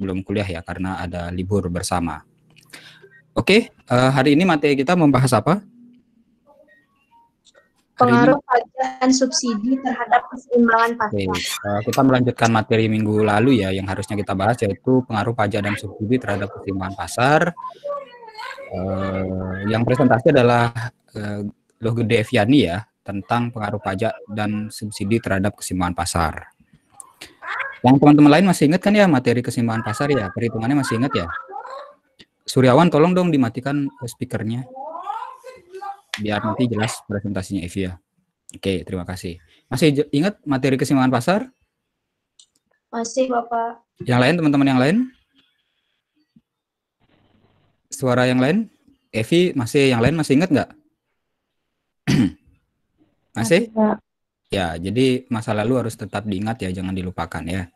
belum kuliah ya karena ada libur bersama. Oke, okay, uh, eh, hari ini materi kita membahas apa? Pengaruh pajak dan subsidi terhadap keseimbangan pasar. Okay. Uh, eh, kita melanjutkan materi minggu lalu ya yang harusnya kita bahas yaitu pengaruh pajak dan subsidi terhadap keseimbangan pasar. Uh, yang presentasi adalah uh, Loh Gede Fiani ya tentang pengaruh pajak dan subsidi terhadap keseimbangan pasar. Yang teman-teman lain masih ingat kan ya materi keseimbangan pasar ya? Perhitungannya masih ingat ya? Suryawan tolong dong dimatikan speakernya. Biar nanti jelas presentasinya Evia. Ya. Oke, terima kasih. Masih ingat materi keseimbangan pasar? Masih, Bapak. Yang lain, teman-teman yang lain? Suara yang lain? Evi, masih yang lain masih ingat nggak? masih? masih Ya, jadi masa lalu harus tetap diingat ya, jangan dilupakan ya.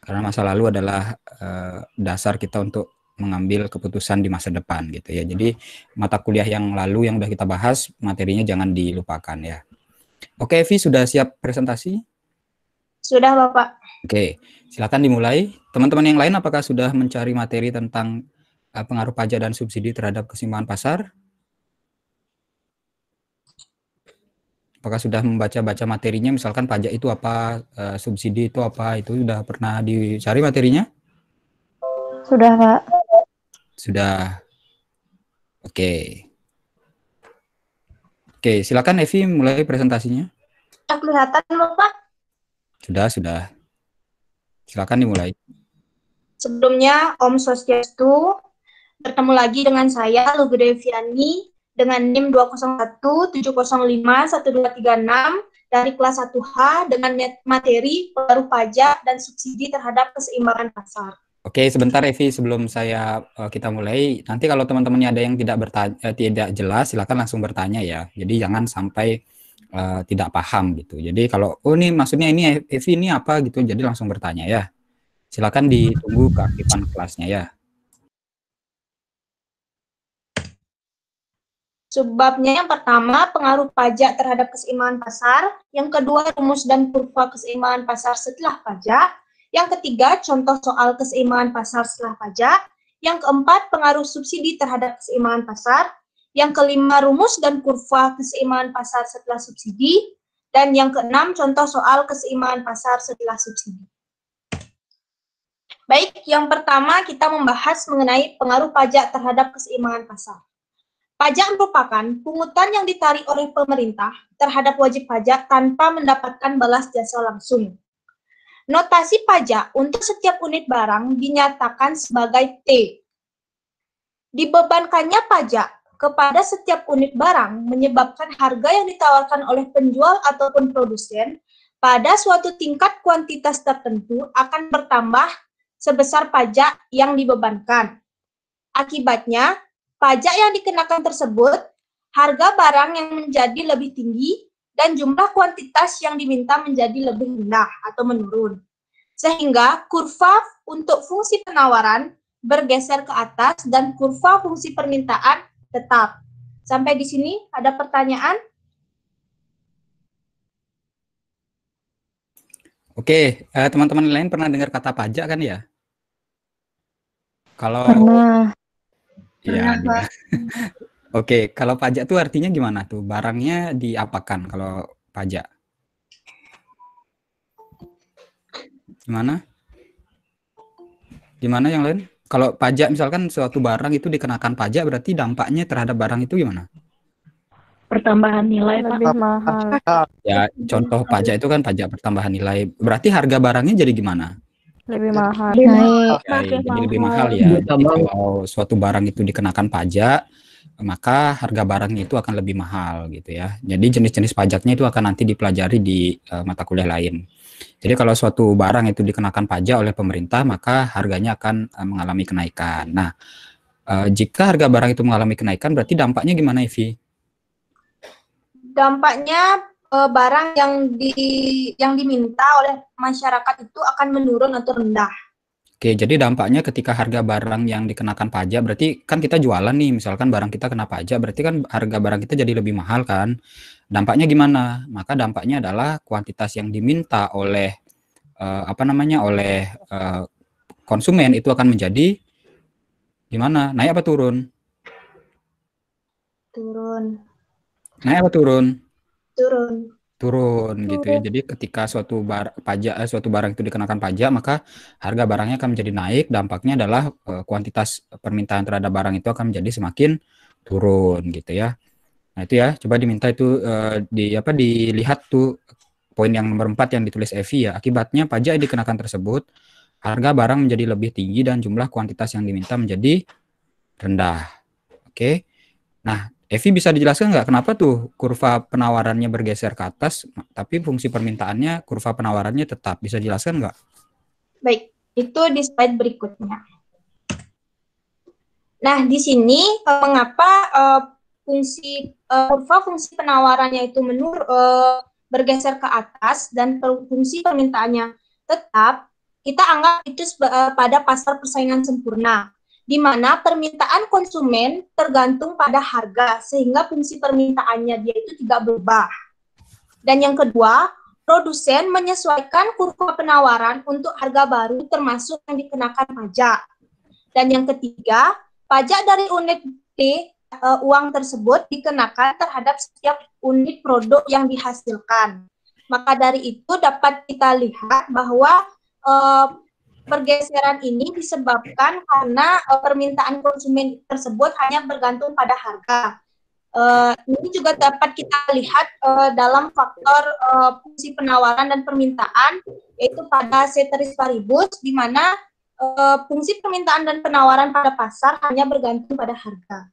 Karena masa lalu adalah eh, dasar kita untuk mengambil keputusan di masa depan gitu ya. Jadi mata kuliah yang lalu yang sudah kita bahas materinya jangan dilupakan ya. Oke, Evi sudah siap presentasi? Sudah, Bapak. Oke, silakan dimulai. Teman-teman yang lain apakah sudah mencari materi tentang eh, pengaruh pajak dan subsidi terhadap kesimpangan pasar? apakah sudah membaca-baca materinya misalkan pajak itu apa uh, subsidi itu apa itu sudah pernah dicari materinya sudah pak sudah oke okay. oke okay, silakan Evi mulai presentasinya sudah kelihatan pak sudah sudah silakan dimulai sebelumnya Om Swastiastu bertemu lagi dengan saya Lugu Deviani dengan NIM 201-705-1236 dari kelas 1H dengan materi pengaruh pajak dan subsidi terhadap keseimbangan pasar. Oke, sebentar Evi sebelum saya uh, kita mulai. Nanti kalau teman-temannya ada yang tidak bertanya, eh, tidak jelas, silakan langsung bertanya ya. Jadi jangan sampai uh, tidak paham gitu. Jadi kalau oh ini maksudnya ini Evi ini apa gitu, jadi langsung bertanya ya. Silakan ditunggu keaktifan kelasnya ya. Sebabnya yang pertama pengaruh pajak terhadap keseimbangan pasar, yang kedua rumus dan kurva keseimbangan pasar setelah pajak, yang ketiga contoh soal keseimbangan pasar setelah pajak, yang keempat pengaruh subsidi terhadap keseimbangan pasar, yang kelima rumus dan kurva keseimbangan pasar setelah subsidi, dan yang keenam contoh soal keseimbangan pasar setelah subsidi. Baik, yang pertama kita membahas mengenai pengaruh pajak terhadap keseimbangan pasar. Pajak merupakan pungutan yang ditarik oleh pemerintah terhadap wajib pajak tanpa mendapatkan balas jasa langsung. Notasi pajak untuk setiap unit barang dinyatakan sebagai T. Dibebankannya pajak kepada setiap unit barang menyebabkan harga yang ditawarkan oleh penjual ataupun produsen pada suatu tingkat kuantitas tertentu akan bertambah sebesar pajak yang dibebankan. Akibatnya, pajak yang dikenakan tersebut, harga barang yang menjadi lebih tinggi, dan jumlah kuantitas yang diminta menjadi lebih rendah atau menurun. Sehingga kurva untuk fungsi penawaran bergeser ke atas dan kurva fungsi permintaan tetap. Sampai di sini ada pertanyaan? Oke, eh, teman-teman lain pernah dengar kata pajak kan ya? Kalau pernah. Ya, Oke, kalau pajak tuh artinya gimana tuh? Barangnya diapakan kalau pajak? Gimana? Gimana yang lain? Kalau pajak misalkan suatu barang itu dikenakan pajak berarti dampaknya terhadap barang itu gimana? Pertambahan nilai lebih mahal. Ya, contoh pajak itu kan pajak pertambahan nilai. Berarti harga barangnya jadi gimana? Nah, lebih mahal lebih mahal. ya, lebih jadi lebih mahal ya jadi kalau suatu barang itu dikenakan pajak maka harga barang itu akan lebih mahal gitu ya jadi jenis-jenis pajaknya itu akan nanti dipelajari di uh, mata kuliah lain jadi kalau suatu barang itu dikenakan pajak oleh pemerintah maka harganya akan uh, mengalami kenaikan nah uh, jika harga barang itu mengalami kenaikan berarti dampaknya gimana Evi? Dampaknya Eh, barang yang di yang diminta oleh masyarakat itu akan menurun atau rendah. Oke, jadi dampaknya ketika harga barang yang dikenakan pajak berarti kan kita jualan nih, misalkan barang kita kena pajak berarti kan harga barang kita jadi lebih mahal kan. Dampaknya gimana? Maka dampaknya adalah kuantitas yang diminta oleh uh, apa namanya oleh uh, konsumen itu akan menjadi gimana? Naik apa turun? Turun. Naik apa turun? turun turun gitu ya. Jadi ketika suatu bar pajak eh, suatu barang itu dikenakan pajak, maka harga barangnya akan menjadi naik. Dampaknya adalah uh, kuantitas permintaan terhadap barang itu akan menjadi semakin turun gitu ya. Nah, itu ya, coba diminta itu uh, di apa dilihat tuh poin yang nomor empat yang ditulis Evi ya. Akibatnya pajak yang dikenakan tersebut harga barang menjadi lebih tinggi dan jumlah kuantitas yang diminta menjadi rendah. Oke. Okay? Nah, Evi bisa dijelaskan nggak kenapa tuh kurva penawarannya bergeser ke atas, tapi fungsi permintaannya kurva penawarannya tetap bisa dijelaskan nggak? Baik, itu di slide berikutnya. Nah, di sini eh, mengapa uh, fungsi uh, kurva fungsi penawarannya itu menur uh, bergeser ke atas dan fungsi permintaannya tetap, kita anggap itu pada pasar persaingan sempurna di mana permintaan konsumen tergantung pada harga sehingga fungsi permintaannya dia itu tidak berubah. Dan yang kedua, produsen menyesuaikan kurva penawaran untuk harga baru termasuk yang dikenakan pajak. Dan yang ketiga, pajak dari unit t uh, eh, uang tersebut dikenakan terhadap setiap unit produk yang dihasilkan. Maka dari itu dapat kita lihat bahwa uh, Pergeseran ini disebabkan karena uh, permintaan konsumen tersebut hanya bergantung pada harga. Uh, ini juga dapat kita lihat uh, dalam faktor uh, fungsi penawaran dan permintaan, yaitu pada ceteris paribus, di mana uh, fungsi permintaan dan penawaran pada pasar hanya bergantung pada harga.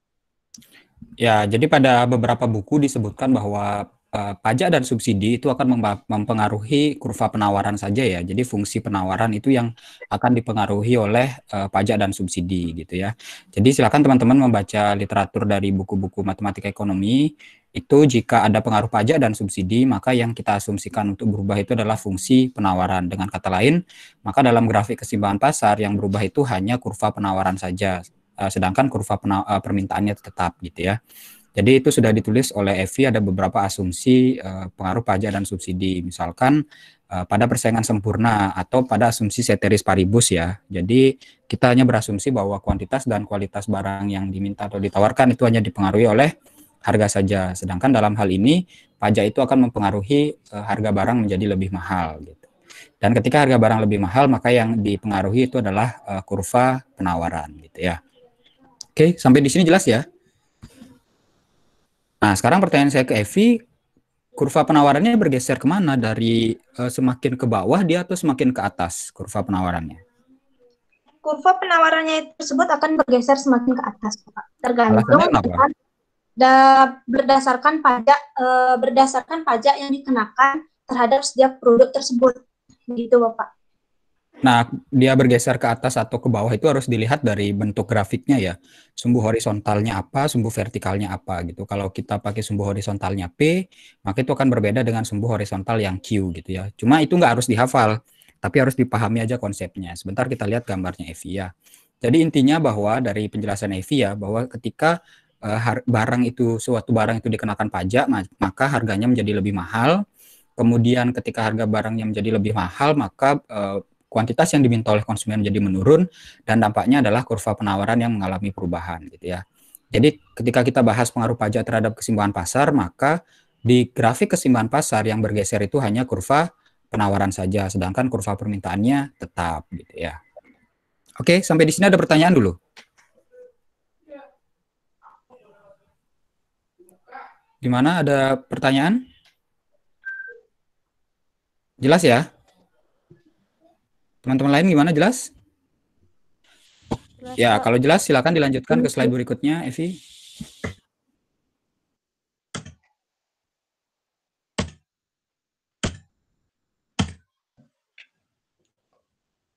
Ya, jadi pada beberapa buku disebutkan bahwa Eh, pajak dan subsidi itu akan mempengaruhi kurva penawaran saja ya. Jadi fungsi penawaran itu yang akan dipengaruhi oleh uh, pajak dan subsidi gitu ya. Jadi silakan teman-teman membaca literatur dari buku-buku matematika ekonomi itu jika ada pengaruh pajak dan subsidi maka yang kita asumsikan untuk berubah itu adalah fungsi penawaran. Dengan kata lain, maka dalam grafik kesimbangan pasar yang berubah itu hanya kurva penawaran saja. Eh, sedangkan kurva permintaannya tetap gitu ya. Jadi itu sudah ditulis oleh EVI ada beberapa asumsi uh, pengaruh pajak dan subsidi. Misalkan uh, pada persaingan sempurna atau pada asumsi seteris paribus ya. Jadi kita hanya berasumsi bahwa kuantitas dan kualitas barang yang diminta atau ditawarkan itu hanya dipengaruhi oleh harga saja. Sedangkan dalam hal ini pajak itu akan mempengaruhi uh, harga barang menjadi lebih mahal gitu. Dan ketika harga barang lebih mahal, maka yang dipengaruhi itu adalah uh, kurva penawaran gitu ya. Oke, sampai di sini jelas ya? Nah, sekarang pertanyaan saya ke Evi, kurva penawarannya bergeser kemana? Dari uh, semakin ke bawah dia atau semakin ke atas kurva penawarannya? Kurva penawarannya tersebut akan bergeser semakin ke atas, Pak. Tergantung da, berdasarkan pajak uh, berdasarkan pajak yang dikenakan terhadap setiap produk tersebut. Begitu, Bapak. Nah, dia bergeser ke atas atau ke bawah itu harus dilihat dari bentuk grafiknya ya. Sumbu horizontalnya apa, sumbu vertikalnya apa gitu. Kalau kita pakai sumbu horizontalnya P, maka itu akan berbeda dengan sumbu horizontal yang Q gitu ya. Cuma itu nggak harus dihafal, tapi harus dipahami aja konsepnya. Sebentar kita lihat gambarnya Evi ya. Jadi intinya bahwa dari penjelasan Evi ya, bahwa ketika eh, barang itu, suatu barang itu dikenakan pajak, maka harganya menjadi lebih mahal. Kemudian ketika harga barangnya menjadi lebih mahal, maka eh, kuantitas yang diminta oleh konsumen menjadi menurun dan dampaknya adalah kurva penawaran yang mengalami perubahan gitu ya. Jadi ketika kita bahas pengaruh pajak terhadap keseimbangan pasar, maka di grafik keseimbangan pasar yang bergeser itu hanya kurva penawaran saja, sedangkan kurva permintaannya tetap gitu ya. Oke, sampai di sini ada pertanyaan dulu. Gimana ada pertanyaan? Jelas ya? Teman-teman lain gimana jelas? ya, kalau jelas silakan dilanjutkan ke slide berikutnya, Evi.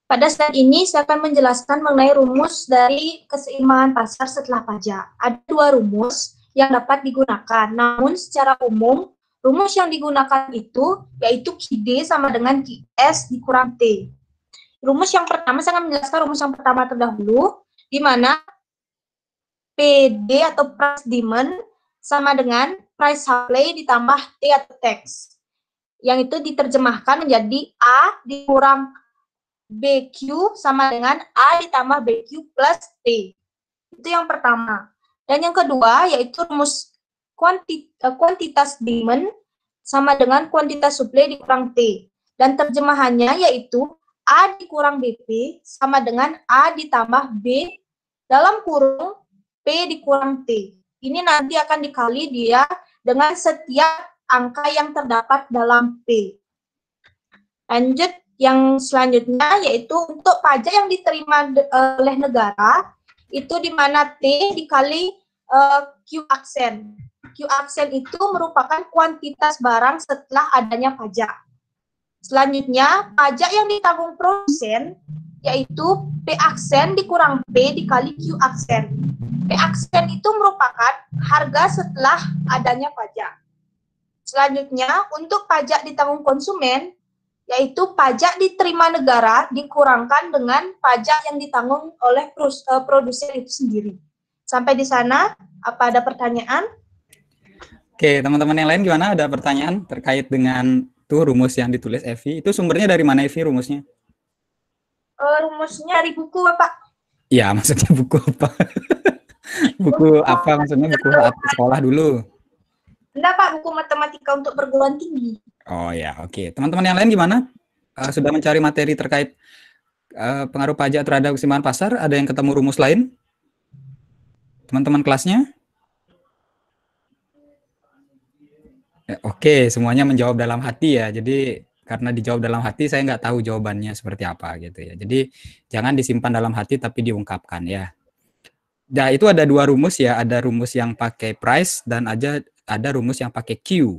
Pada saat ini, saya akan menjelaskan mengenai rumus dari keseimbangan pasar setelah pajak. Ada dua rumus yang dapat digunakan, namun secara umum, rumus yang digunakan itu yaitu QD sama dengan QS dikurang T. Rumus yang pertama, saya akan menjelaskan rumus yang pertama terdahulu, di mana PD atau price demand sama dengan price supply ditambah T atau tax. Yang itu diterjemahkan menjadi A dikurang BQ sama dengan A ditambah BQ plus T. Itu yang pertama. Dan yang kedua yaitu rumus eh, kuantitas demand sama dengan kuantitas supply dikurang T. Dan terjemahannya yaitu A dikurang BP sama dengan A ditambah B dalam kurung P dikurang T. Ini nanti akan dikali dia dengan setiap angka yang terdapat dalam P. Lanjut yang selanjutnya yaitu untuk pajak yang diterima e, oleh negara itu di mana T dikali uh, Q aksen. Q aksen itu merupakan kuantitas barang setelah adanya pajak. Selanjutnya, pajak yang ditanggung produsen yaitu P aksen dikurang P dikali Q aksen. P aksen itu merupakan harga setelah adanya pajak. Selanjutnya, untuk pajak ditanggung konsumen, yaitu pajak diterima negara dikurangkan dengan pajak yang ditanggung oleh eh, produsen itu sendiri. Sampai di sana, apa ada pertanyaan? Oke, teman-teman yang lain gimana? Ada pertanyaan terkait dengan itu rumus yang ditulis Evi itu sumbernya dari mana Evi rumusnya uh, rumusnya dari buku apa Ya maksudnya buku apa? buku apa maksudnya buku sekolah dulu? Enggak, Pak, buku matematika untuk perguruan tinggi. Oh ya, oke. Okay. Teman-teman yang lain gimana? Uh, sudah mencari materi terkait uh, pengaruh pajak terhadap keseimbangan pasar? Ada yang ketemu rumus lain? Teman-teman kelasnya? Eh, oke, okay. semuanya menjawab dalam hati ya. Jadi karena dijawab dalam hati, saya nggak tahu jawabannya seperti apa gitu ya. Jadi jangan disimpan dalam hati tapi diungkapkan ya. Nah itu ada dua rumus ya. Ada rumus yang pakai price dan aja ada rumus yang pakai Q.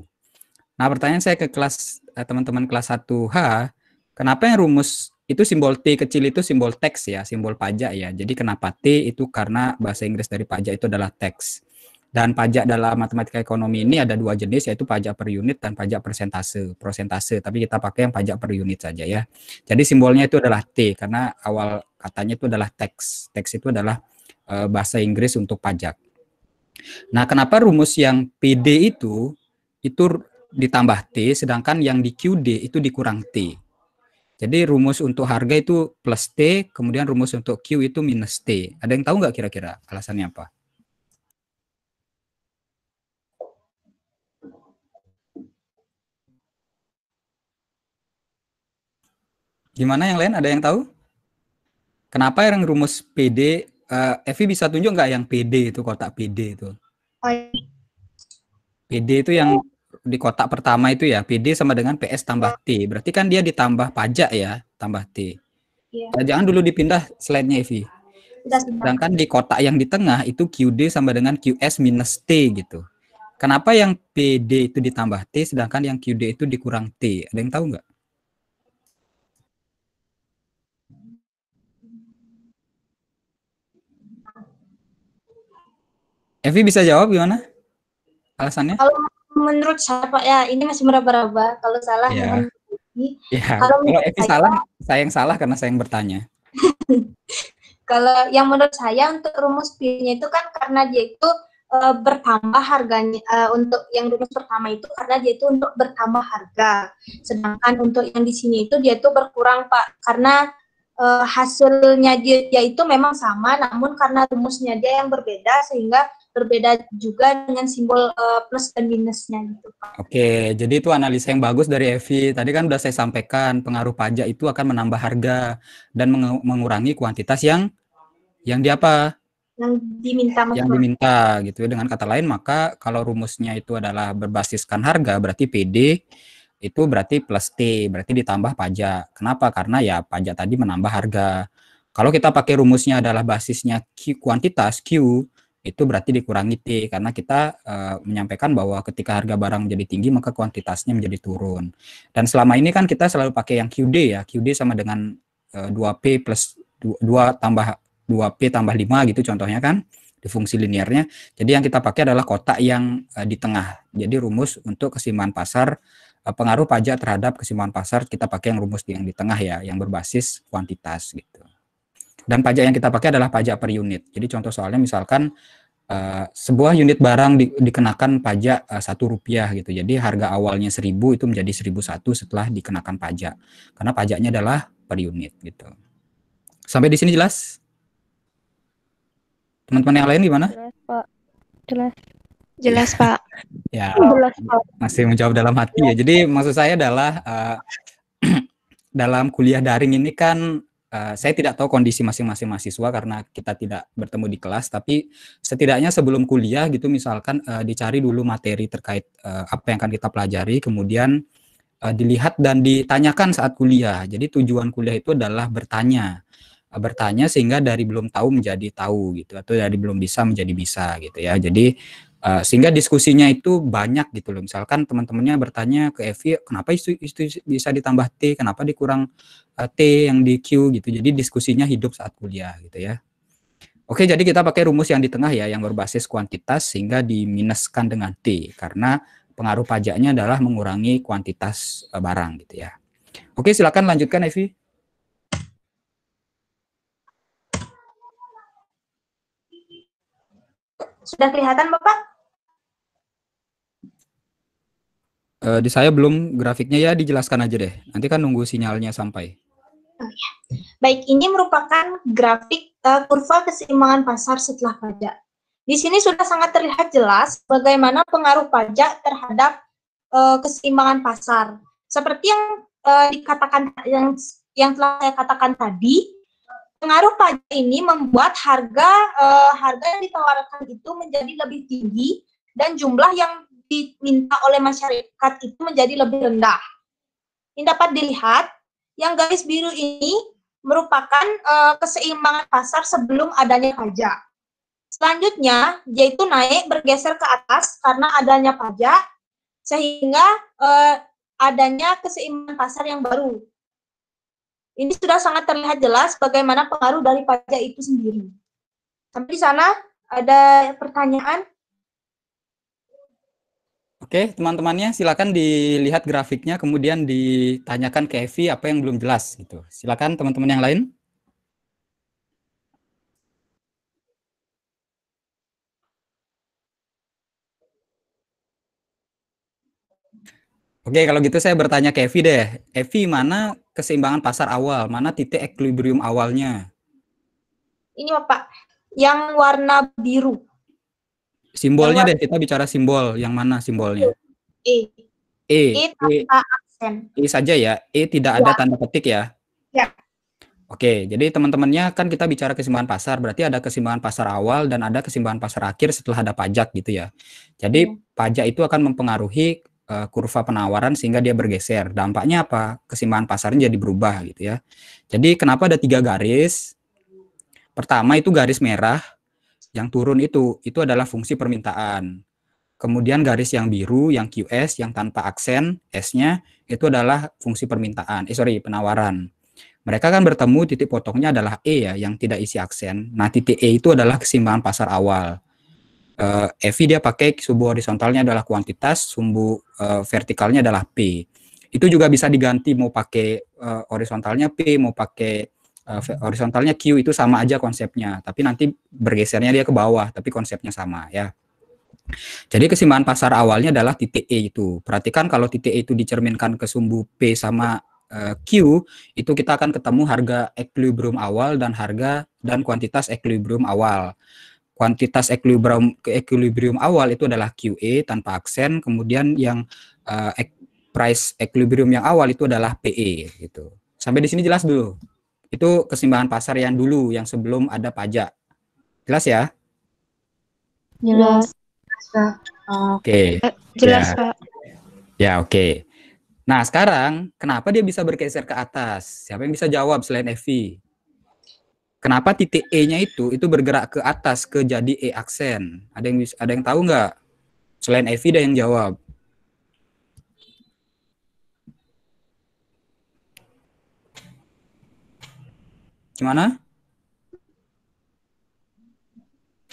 Nah pertanyaan saya ke kelas eh, teman-teman eh, kelas 1H, kenapa yang rumus itu simbol T kecil itu simbol teks ya, simbol pajak ya. Jadi kenapa T itu karena bahasa Inggris dari pajak itu adalah teks. Dan pajak dalam matematika ekonomi ini ada dua jenis yaitu pajak per unit dan pajak persentase. Persentase, tapi kita pakai yang pajak per unit saja ya. Jadi simbolnya itu adalah T karena awal katanya itu adalah tax. Tax itu adalah e, bahasa Inggris untuk pajak. Nah, kenapa rumus yang PD itu itu ditambah T sedangkan yang di QD itu dikurang T. Jadi rumus untuk harga itu plus T, kemudian rumus untuk Q itu minus T. Ada yang tahu nggak kira-kira alasannya apa? Gimana yang lain? Ada yang tahu? Kenapa yang rumus PD? Uh, eh, Evi bisa tunjuk nggak yang PD itu kotak PD itu? PD itu yang di kotak pertama itu ya PD sama dengan PS tambah T berarti kan dia ditambah pajak ya tambah T yeah. Iya. nah, jangan dulu dipindah slide-nya Evi sedangkan di kotak yang di tengah itu QD sama dengan QS minus T gitu kenapa yang PD itu ditambah T sedangkan yang QD itu dikurang T ada yang tahu nggak Evi bisa jawab gimana? Alasannya? Kalau menurut saya Pak ya ini masih meraba-raba. Kalau salah ya. Ya. Kalau, kalau Evi saya, salah, saya yang salah karena saya yang bertanya. kalau yang menurut saya untuk rumus pi itu kan karena dia itu e, bertambah harganya e, untuk yang rumus pertama itu karena dia itu untuk bertambah harga. Sedangkan untuk yang di sini itu dia itu berkurang Pak karena e, hasilnya dia, dia itu memang sama namun karena rumusnya dia yang berbeda sehingga berbeda juga dengan simbol uh, plus dan minusnya gitu. Oke, jadi itu analisa yang bagus dari Evi. Tadi kan sudah saya sampaikan pengaruh pajak itu akan menambah harga dan mengurangi kuantitas yang yang di apa? Yang diminta. Yang diminta gitu. Ya. Dengan kata lain, maka kalau rumusnya itu adalah berbasiskan harga, berarti PD itu berarti plus T, berarti ditambah pajak. Kenapa? Karena ya pajak tadi menambah harga. Kalau kita pakai rumusnya adalah basisnya Q kuantitas Q, itu berarti dikurangi T karena kita uh, menyampaikan bahwa ketika harga barang menjadi tinggi maka kuantitasnya menjadi turun. Dan selama ini kan kita selalu pakai yang QD ya. QD sama dengan uh, eh, 2P plus 2, 2 tambah 2P tambah 5 gitu contohnya kan di fungsi liniernya. Jadi yang kita pakai adalah kotak yang uh, di tengah. Jadi rumus untuk kesimpan pasar uh, pengaruh pajak terhadap kesimpan pasar kita pakai yang rumus yang di tengah ya, yang berbasis kuantitas gitu. Dan pajak yang kita pakai adalah pajak per unit. Jadi contoh soalnya misalkan uh, sebuah unit barang di, dikenakan pajak eh, satu uh, rupiah gitu. Jadi harga awalnya seribu itu menjadi seribu satu setelah dikenakan pajak. Karena pajaknya adalah per unit gitu. Sampai di sini jelas? Teman-teman yang lain gimana? Jelas Pak. Jelas. Jelas Pak. ya. Jelas Pak. Masih menjawab dalam hati ya. Jadi maksud saya adalah uh, dalam kuliah daring ini kan Eh, saya tidak tahu kondisi masing-masing mahasiswa karena kita tidak bertemu di kelas, tapi setidaknya sebelum kuliah gitu misalkan uh, dicari dulu materi terkait uh, apa yang akan kita pelajari, kemudian uh, dilihat dan ditanyakan saat kuliah. Jadi tujuan kuliah itu adalah bertanya bertanya sehingga dari belum tahu menjadi tahu gitu atau dari belum bisa menjadi bisa gitu ya. Jadi Eh, sehingga diskusinya itu banyak gitu loh. Misalkan teman-temannya bertanya ke Evi, kenapa itu, itu bisa ditambah T, kenapa dikurang uh, T yang di Q gitu. Jadi diskusinya hidup saat kuliah gitu ya. Oke, jadi kita pakai rumus yang di tengah ya, yang berbasis kuantitas sehingga diminuskan dengan T. Karena pengaruh pajaknya adalah mengurangi kuantitas uh, barang gitu ya. Oke, silakan lanjutkan Evi. Sudah kelihatan Bapak? Uh, di saya belum grafiknya ya dijelaskan aja deh. Nanti kan nunggu sinyalnya sampai. Oh, ya. Baik, ini merupakan grafik uh, kurva keseimbangan pasar setelah pajak. Di sini sudah sangat terlihat jelas bagaimana pengaruh pajak terhadap uh, keseimbangan pasar. Seperti yang uh, dikatakan yang yang telah saya katakan tadi, pengaruh pajak ini membuat harga uh, harga yang ditawarkan itu menjadi lebih tinggi dan jumlah yang diminta oleh masyarakat itu menjadi lebih rendah. Ini dapat dilihat yang garis biru ini merupakan e, keseimbangan pasar sebelum adanya pajak. Selanjutnya, yaitu naik bergeser ke atas karena adanya pajak, sehingga e, adanya keseimbangan pasar yang baru. Ini sudah sangat terlihat jelas bagaimana pengaruh dari pajak itu sendiri. Sampai di sana ada pertanyaan? Oke, teman-temannya silakan dilihat grafiknya, kemudian ditanyakan ke Evi apa yang belum jelas. gitu. Silakan teman-teman yang lain. Oke, kalau gitu saya bertanya ke Evi deh. Evi, mana keseimbangan pasar awal? Mana titik equilibrium awalnya? Ini Pak, yang warna biru. Simbolnya deh, kita bicara simbol. Yang mana simbolnya? E. E. E tanpa aksen. E saja ya. E tidak ya. ada tanda petik ya. Ya. Oke, jadi teman-temannya kan kita bicara kesimbangan pasar, berarti ada kesimbangan pasar awal dan ada kesimbangan pasar akhir setelah ada pajak gitu ya. Jadi ya. pajak itu akan mempengaruhi uh, kurva penawaran sehingga dia bergeser. Dampaknya apa? Kesimbangan pasarnya jadi berubah gitu ya. Jadi kenapa ada tiga garis? Pertama itu garis merah, yang turun itu itu adalah fungsi permintaan. Kemudian garis yang biru, yang QS, yang tanpa aksen, S-nya, itu adalah fungsi permintaan, eh sorry, penawaran. Mereka kan bertemu titik potongnya adalah E ya, yang tidak isi aksen. Nah, titik E itu adalah kesimbangan pasar awal. Uh, eh, EVI dia pakai sumbu horizontalnya adalah kuantitas, sumbu eh, vertikalnya adalah P. Itu juga bisa diganti mau pakai eh, horizontalnya P, mau pakai Eh, horizontalnya Q itu sama aja konsepnya, tapi nanti bergesernya dia ke bawah, tapi konsepnya sama ya. Jadi kesimpangan pasar awalnya adalah titik E itu. Perhatikan kalau titik E itu dicerminkan ke sumbu P sama eh, Q, itu kita akan ketemu harga equilibrium awal dan harga dan kuantitas equilibrium awal. Kuantitas equilibrium equilibrium awal itu adalah QE tanpa aksen, kemudian yang uh, price equilibrium yang awal itu adalah PE gitu. Sampai di sini jelas dulu. Itu keseimbangan pasar yang dulu, yang sebelum ada pajak. Jelas ya? Jelas. Oke. Okay. Eh, ya. Jelas, ya. Pak. Ya, oke. Okay. Nah, sekarang kenapa dia bisa bergeser ke atas? Siapa yang bisa jawab selain Evi? Kenapa titik E-nya itu itu bergerak ke atas ke jadi E aksen? Ada yang ada yang tahu nggak? Selain Evi ada yang jawab. Gimana?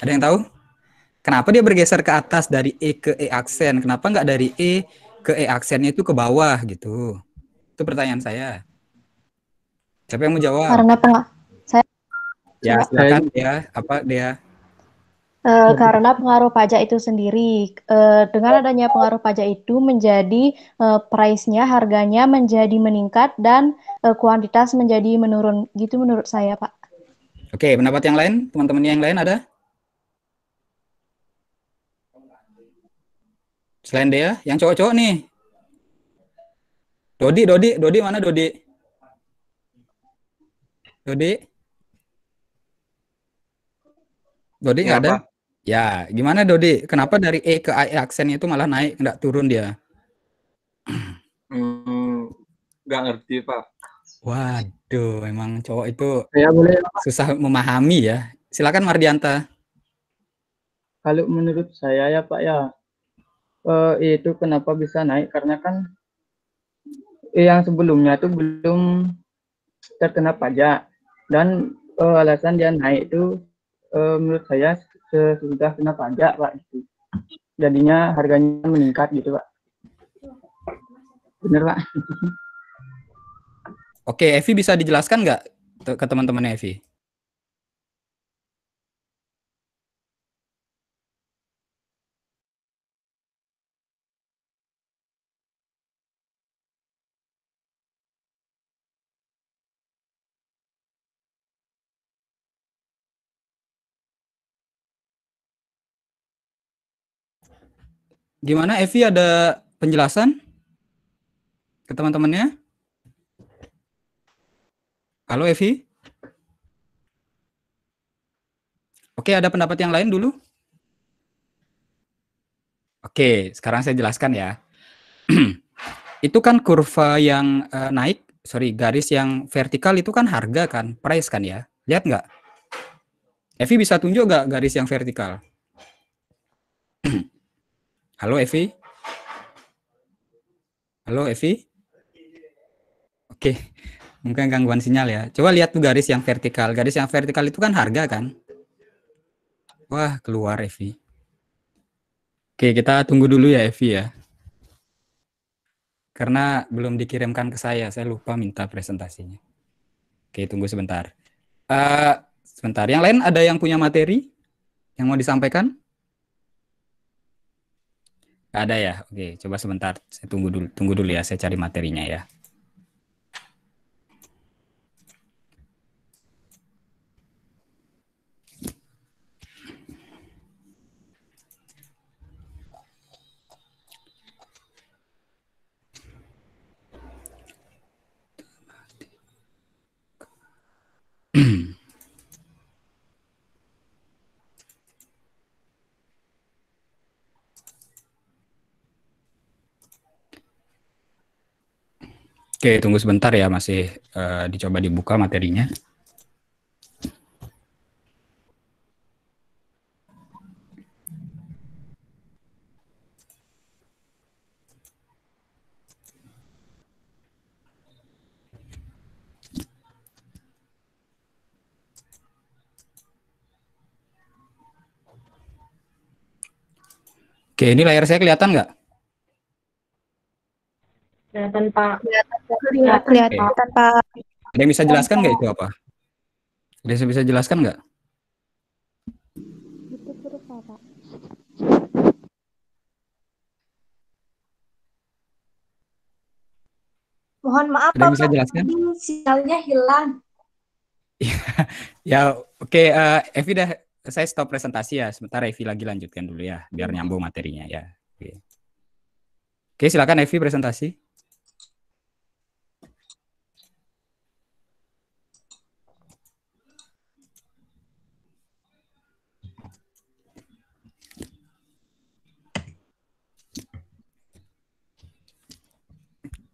Ada yang tahu? Kenapa dia bergeser ke atas dari E ke E aksen? Kenapa nggak dari E ke E aksennya itu ke bawah gitu? Itu pertanyaan saya. Siapa yang mau jawab? Karena apa? saya. Ya, silakan ya. Apa dia? Uh, karena pengaruh pajak itu sendiri, uh, dengan adanya pengaruh pajak itu menjadi uh, price-nya, harganya menjadi meningkat dan uh, kuantitas menjadi menurun. Gitu menurut saya, Pak. Oke, pendapat yang lain, teman-teman yang lain ada? Selain dia, yang cowok-cowok nih. Dodi, Dodi, Dodi mana Dodi? Dodi? Dodi nggak iya, ada? Pak. Ya, gimana Dodi? Kenapa dari E ke A e aksen itu malah naik, nggak turun dia? Hmm, ngerti, Pak. Waduh, emang cowok itu ya, boleh, susah memahami ya. Silakan Mardianta. Kalau menurut saya ya Pak ya, eh, itu kenapa bisa naik? Karena kan yang sebelumnya itu belum terkena pajak. Dan eh, alasan dia naik itu eh, menurut saya sesudah kena pajak pak gitu. jadinya harganya meningkat gitu pak bener pak oke Evi bisa dijelaskan nggak ke teman-teman Evi Gimana Evi ada penjelasan ke teman-temannya? Halo Evi? Oke, ada pendapat yang lain dulu? Oke, sekarang saya jelaskan ya. itu kan kurva yang uh, naik, sorry, garis yang vertikal itu kan harga kan, price kan ya. Lihat nggak? Evi bisa tunjuk nggak garis yang vertikal? Halo Evi? Halo Evi? Oke, mungkin gangguan sinyal ya. Coba lihat tuh garis yang vertikal. Garis yang vertikal itu kan harga kan? Wah, keluar Evi. Oke, kita tunggu dulu ya Evi ya. Karena belum dikirimkan ke saya, saya lupa minta presentasinya. Oke, tunggu sebentar. Uh, sebentar, yang lain ada yang punya materi yang mau disampaikan? Ada ya? Oke, coba sebentar. Saya tunggu dulu, tunggu dulu ya. Saya cari materinya ya. mm Oke, tunggu sebentar ya, masih uh, dicoba dibuka materinya. Oke, ini layar saya kelihatan nggak? Nah, kelihatan pak, kelihatan. pak tanpa ada yang bisa jelaskan nggak itu apa? Ada yang bisa jelaskan nggak? Itu apa? Mohon maaf, Ada Pak. Bisa jelaskan? Sinyalnya hilang. Iya, ya, oke. Okay, uh, eh, Evi dah, saya stop presentasi ya. Sebentar Evi lagi lanjutkan dulu ya, biar nyambung materinya ya. Oke, okay. okay, silakan Evi presentasi.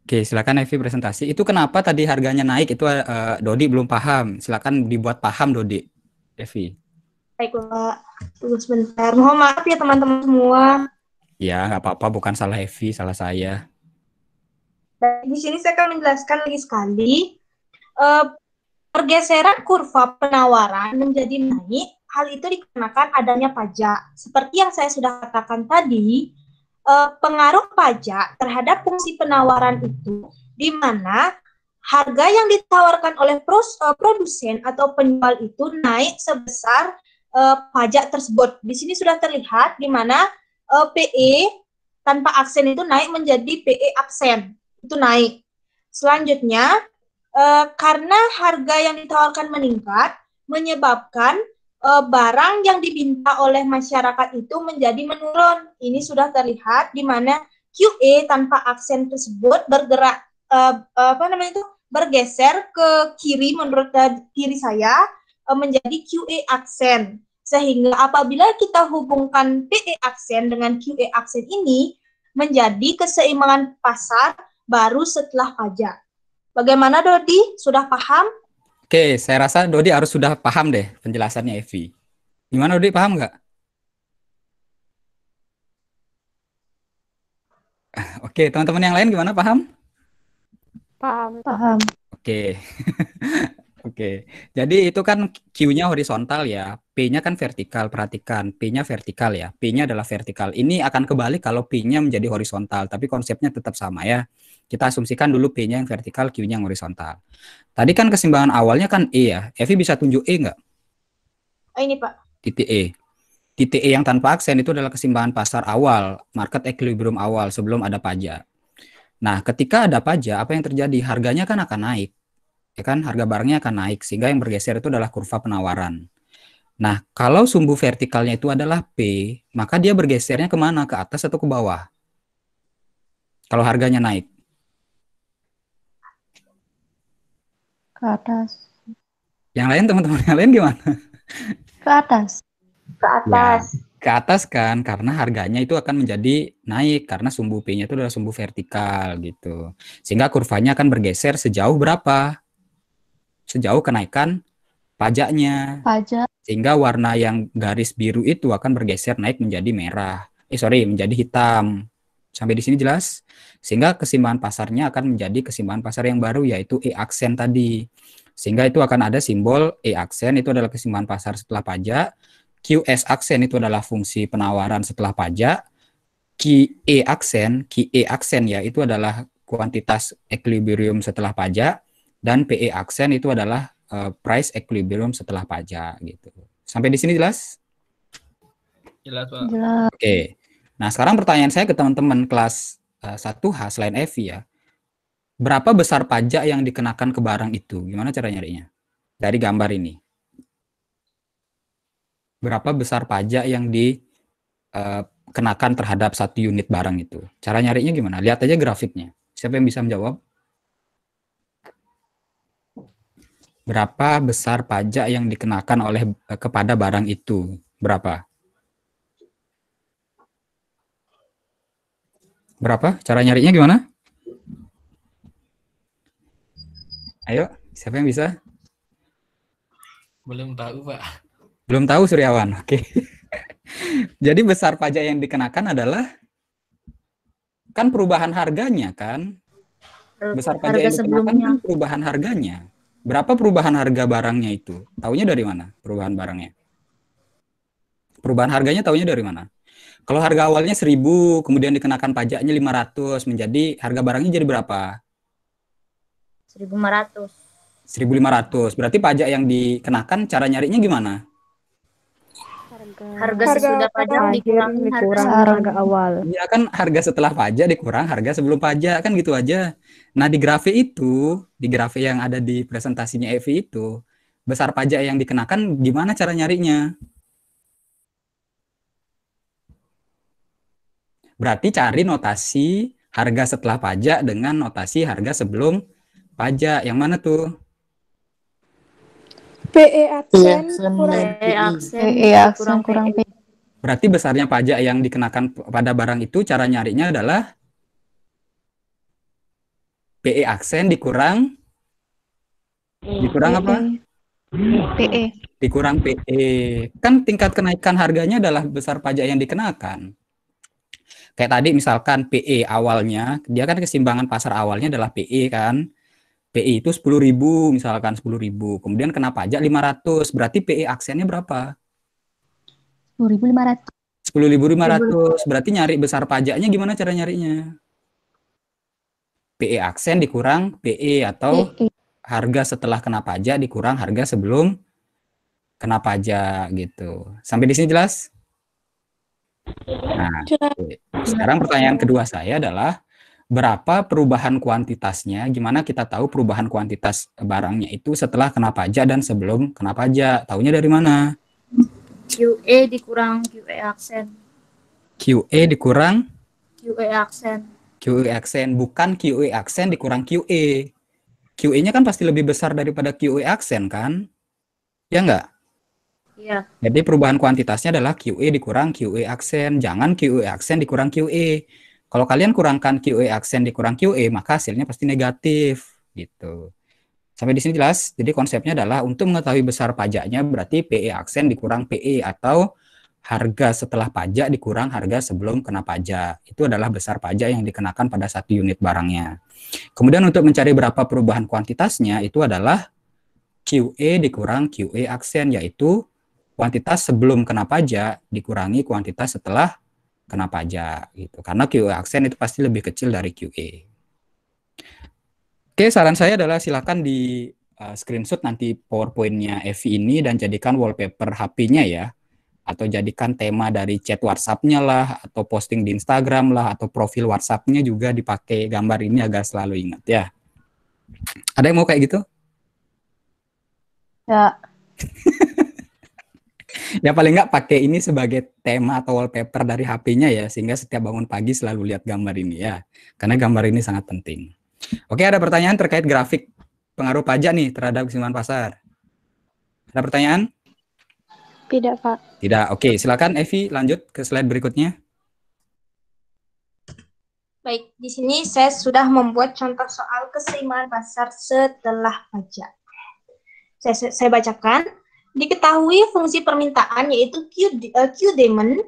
Oke, silakan Evi presentasi. Itu kenapa tadi harganya naik? Itu uh, Dodi belum paham. Silakan dibuat paham Dodi. Evi. Baiklah, tunggu sebentar. Mohon maaf ya teman-teman semua. Ya, nggak apa-apa. Bukan salah Evi, salah saya. Di sini saya akan menjelaskan lagi sekali. Uh, pergeseran kurva penawaran menjadi naik, hal itu dikarenakan adanya pajak. Seperti yang saya sudah katakan tadi, eh, pengaruh pajak terhadap fungsi penawaran itu di mana harga yang ditawarkan oleh pros, eh, produsen atau penjual itu naik sebesar eh, pajak tersebut. Di sini sudah terlihat di mana eh, PE tanpa aksen itu naik menjadi PE aksen. Itu naik. Selanjutnya, eh, karena harga yang ditawarkan meningkat menyebabkan e, barang yang diminta oleh masyarakat itu menjadi menurun. Ini sudah terlihat di mana QA tanpa aksen tersebut bergerak e, e, apa namanya itu bergeser ke kiri menurut kiri saya e, menjadi QA aksen. Sehingga apabila kita hubungkan PE aksen dengan QA aksen ini menjadi keseimbangan pasar baru setelah pajak. Bagaimana Dodi? Sudah paham? Oke, saya rasa Dodi harus sudah paham deh penjelasannya Evi. Gimana Dodi, paham nggak? Oke, teman-teman yang lain gimana, paham? Paham, paham. Oke. Oke. Jadi itu kan Q-nya horizontal ya, P-nya kan vertikal, perhatikan. P-nya vertikal ya, P-nya adalah vertikal. Ini akan kebalik kalau P-nya menjadi horizontal, tapi konsepnya tetap sama ya. Kita asumsikan dulu P-nya yang vertikal, Q-nya yang horizontal. Tadi kan kesimbangan awalnya kan E ya. Evi bisa tunjuk E nggak? Oh, ini Pak. Titik E. Titik E yang tanpa aksen itu adalah kesimbangan pasar awal, market equilibrium awal sebelum ada pajak. Nah, ketika ada pajak, apa yang terjadi? Harganya kan akan naik. Ya kan, harga barangnya akan naik sehingga yang bergeser itu adalah kurva penawaran. Nah, kalau sumbu vertikalnya itu adalah P, maka dia bergesernya kemana? Ke atas atau ke bawah? Kalau harganya naik. ke atas. Yang lain teman-teman yang lain gimana? Ke atas. Ke atas. Ya, ke atas kan karena harganya itu akan menjadi naik karena sumbu P-nya itu adalah sumbu vertikal gitu. Sehingga kurvanya akan bergeser sejauh berapa? Sejauh kenaikan pajaknya. Pajak. Sehingga warna yang garis biru itu akan bergeser naik menjadi merah. Eh sorry, menjadi hitam. Sampai di sini jelas? Sehingga kesimbangan pasarnya akan menjadi kesimbangan pasar yang baru yaitu E aksen tadi. Sehingga itu akan ada simbol E aksen itu adalah kesimbangan pasar setelah pajak, QS aksen itu adalah fungsi penawaran setelah pajak, QE aksen, QE aksen ya itu adalah kuantitas equilibrium setelah pajak dan PE aksen itu adalah eh, price equilibrium setelah pajak gitu. Sampai di sini jelas? Jelas, Pak. Jelas. Oke. Okay. Nah, sekarang pertanyaan saya ke teman-teman kelas uh, eh, 1H selain EVI ya. Berapa besar pajak yang dikenakan ke barang itu? Gimana cara nyarinya? Dari gambar ini. Berapa besar pajak yang dikenakan eh, terhadap satu unit barang itu? Cara nyarinya gimana? Lihat aja grafiknya. Siapa yang bisa menjawab? Berapa besar pajak yang dikenakan oleh eh, kepada barang itu? Berapa? Berapa? Cara nyarinya gimana? Ayo, siapa yang bisa? Belum tahu, Pak. Belum tahu Suryawan. Oke. Jadi besar pajak yang dikenakan adalah kan perubahan harganya kan? Eh, besar pajak yang dikenakan kan perubahan harganya. Berapa perubahan harga barangnya itu? tahunya dari mana? Perubahan barangnya. Perubahan harganya tahunya dari mana? Kalau harga awalnya 1000, kemudian dikenakan pajaknya 500, menjadi harga barangnya jadi berapa? 1500. 1500. Berarti pajak yang dikenakan cara nyarinya gimana? Harga, harga sesudah pajak dikurang harga, harga awal. Ya kan harga setelah pajak dikurang harga sebelum pajak kan gitu aja. Nah, di grafik itu, di grafik yang ada di presentasinya Evi itu, besar pajak yang dikenakan gimana cara nyarinya? Berarti cari notasi harga setelah pajak dengan notasi harga sebelum pajak. Yang mana tuh? PE aksen e kurang PE aksen, PE kurang PE. Berarti besarnya pajak yang dikenakan pada barang itu cara nyarinya adalah PE aksen dikurang dikurang apa? PE. Dikurang PE. Kan tingkat kenaikan harganya adalah besar pajak yang dikenakan. Kayak tadi misalkan PE awalnya, dia kan kesimbangan pasar awalnya adalah PE kan. PE itu 10.000 misalkan 10.000. Kemudian kena pajak 500. Berarti PE aksennya berapa? 10.500. 10.500. Berarti nyari besar pajaknya gimana cara nyarinya? PE aksen dikurang PE atau PE. harga setelah kena pajak dikurang harga sebelum kena pajak gitu. Sampai di sini jelas? Nah, sekarang pertanyaan kedua saya adalah berapa perubahan kuantitasnya? Gimana kita tahu perubahan kuantitas barangnya itu setelah kena pajak dan sebelum kena pajak? Tahunya dari mana? QE dikurang QE aksen. QE dikurang QE aksen. QE aksen bukan QE aksen dikurang QE. QE-nya kan pasti lebih besar daripada QE aksen kan? Ya enggak? Yeah. Jadi perubahan kuantitasnya adalah QE dikurang QE aksen, jangan QE aksen dikurang QE. Kalau kalian kurangkan QE aksen dikurang QE, maka hasilnya pasti negatif gitu. Sampai di sini jelas. Jadi konsepnya adalah untuk mengetahui besar pajaknya berarti PE aksen dikurang PE atau harga setelah pajak dikurang harga sebelum kena pajak. Itu adalah besar pajak yang dikenakan pada satu unit barangnya. Kemudian untuk mencari berapa perubahan kuantitasnya itu adalah QE dikurang QE aksen yaitu kuantitas sebelum kena pajak dikurangi kuantitas setelah kena pajak gitu. Karena QE aksen itu pasti lebih kecil dari QA. Oke, saran saya adalah silakan di uh, screenshot nanti PowerPoint-nya Evi ini dan jadikan wallpaper HP-nya ya. Atau jadikan tema dari chat WhatsApp-nya lah, atau posting di Instagram lah, atau profil WhatsApp-nya juga dipakai gambar ini agar selalu ingat ya. Ada yang mau kayak gitu? Ya. ya paling nggak pakai ini sebagai tema atau wallpaper dari HP-nya ya sehingga setiap bangun pagi selalu lihat gambar ini ya karena gambar ini sangat penting oke ada pertanyaan terkait grafik pengaruh pajak nih terhadap kesimpulan pasar ada pertanyaan tidak pak tidak oke silakan Evi lanjut ke slide berikutnya Baik, di sini saya sudah membuat contoh soal keseimbangan pasar setelah pajak. Saya, saya bacakan. Diketahui fungsi permintaan yaitu Q, uh, Q daemon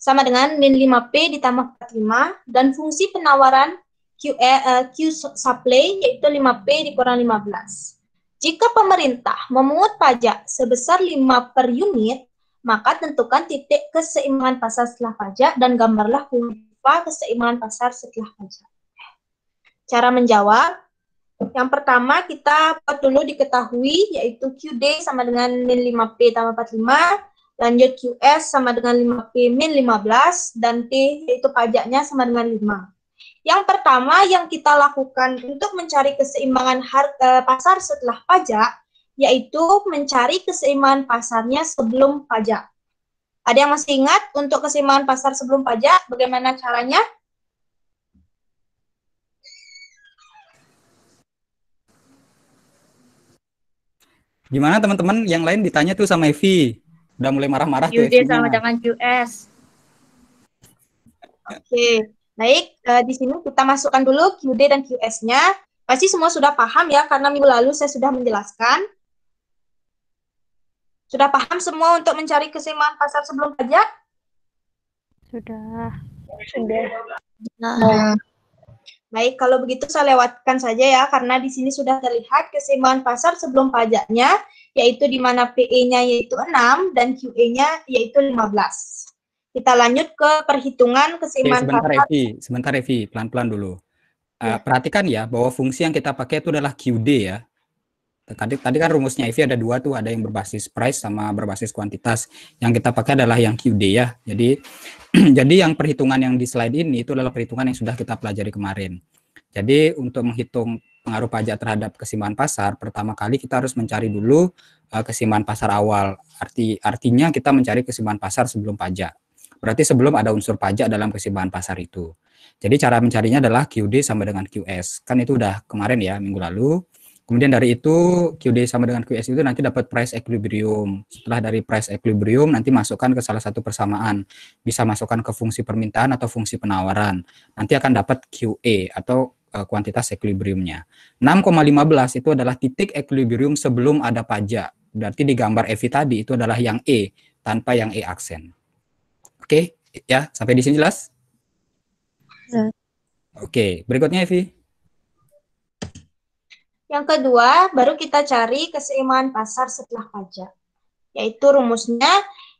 sama dengan min 5P ditambah 45 dan fungsi penawaran Q, uh, Q supply yaitu 5P dikurang 15. Jika pemerintah memungut pajak sebesar 5 per unit, maka tentukan titik keseimbangan pasar setelah pajak dan gambarlah kurva keseimbangan pasar setelah pajak. Cara menjawab, yang pertama kita perlu diketahui yaitu QD sama dengan min 5P tambah 45, lanjut QS sama dengan 5P min 15, dan T yaitu pajaknya sama dengan 5. Yang pertama yang kita lakukan untuk mencari keseimbangan harga e, pasar setelah pajak, yaitu mencari keseimbangan pasarnya sebelum pajak. Ada yang masih ingat untuk keseimbangan pasar sebelum pajak, bagaimana caranya? Gimana teman-teman yang lain ditanya tuh sama Evi? Udah mulai marah-marah tuh. UD sama dengan QS Oke, okay. baik. Uh, di sini kita masukkan dulu QD dan QS-nya. Pasti semua sudah paham ya, karena minggu lalu saya sudah menjelaskan. Sudah paham semua untuk mencari keseimbangan pasar sebelum pajak? Sudah. Sudah. Nah. Baik, kalau begitu saya lewatkan saja ya, karena di sini sudah terlihat keseimbangan pasar sebelum pajaknya, yaitu di mana PE-nya yaitu 6 dan QE-nya yaitu 15. Kita lanjut ke perhitungan keseimbangan Oke, sebentar, pasar. Evi, sebentar Evi, pelan-pelan dulu. Uh, Perhatikan ya, bahwa fungsi yang kita pakai itu adalah QD ya. Tadi, tadi kan rumusnya EV ada dua tuh, ada yang berbasis price sama berbasis kuantitas. Yang kita pakai adalah yang QD ya. Jadi jadi yang perhitungan yang di slide ini itu adalah perhitungan yang sudah kita pelajari kemarin. Jadi untuk menghitung pengaruh pajak terhadap kesimpangan pasar, pertama kali kita harus mencari dulu uh, eh, kesimpangan pasar awal. Arti artinya kita mencari kesimpangan pasar sebelum pajak. Berarti sebelum ada unsur pajak dalam kesimpangan pasar itu. Jadi cara mencarinya adalah QD sama dengan QS. Kan itu udah kemarin ya minggu lalu. Kemudian dari itu QD sama dengan QS itu nanti dapat price equilibrium. Setelah dari price equilibrium nanti masukkan ke salah satu persamaan. Bisa masukkan ke fungsi permintaan atau fungsi penawaran. Nanti akan dapat QE atau uh, kuantitas equilibriumnya. 6,15 itu adalah titik equilibrium sebelum ada pajak. Berarti di gambar EVI tadi itu adalah yang E tanpa yang E aksen. Oke, okay? ya sampai di sini jelas? Ya. Oke, okay, berikutnya Evi. Yang kedua, baru kita cari keseimbangan pasar setelah pajak. Yaitu rumusnya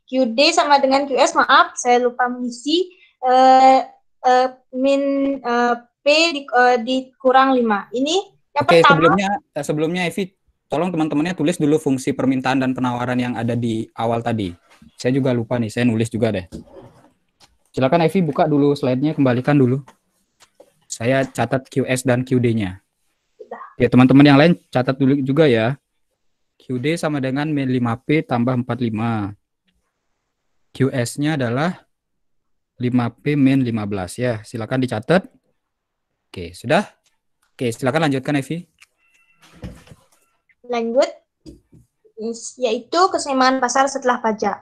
QD sama dengan QS, maaf saya lupa mengisi uh, uh, min uh, P di, uh, dikurang 5. Ini yang okay, pertama. sebelumnya sebelumnya Evi tolong teman-temannya tulis dulu fungsi permintaan dan penawaran yang ada di awal tadi. Saya juga lupa nih, saya nulis juga deh. Silakan Evi buka dulu slide-nya, kembalikan dulu. Saya catat QS dan QD-nya. Ya teman-teman yang lain catat dulu juga ya. QD sama dengan min 5P tambah 45. QS-nya adalah 5P min 15 ya. Silakan dicatat. Oke, sudah? Oke, silakan lanjutkan Evi. Lanjut yaitu keseimbangan pasar setelah pajak.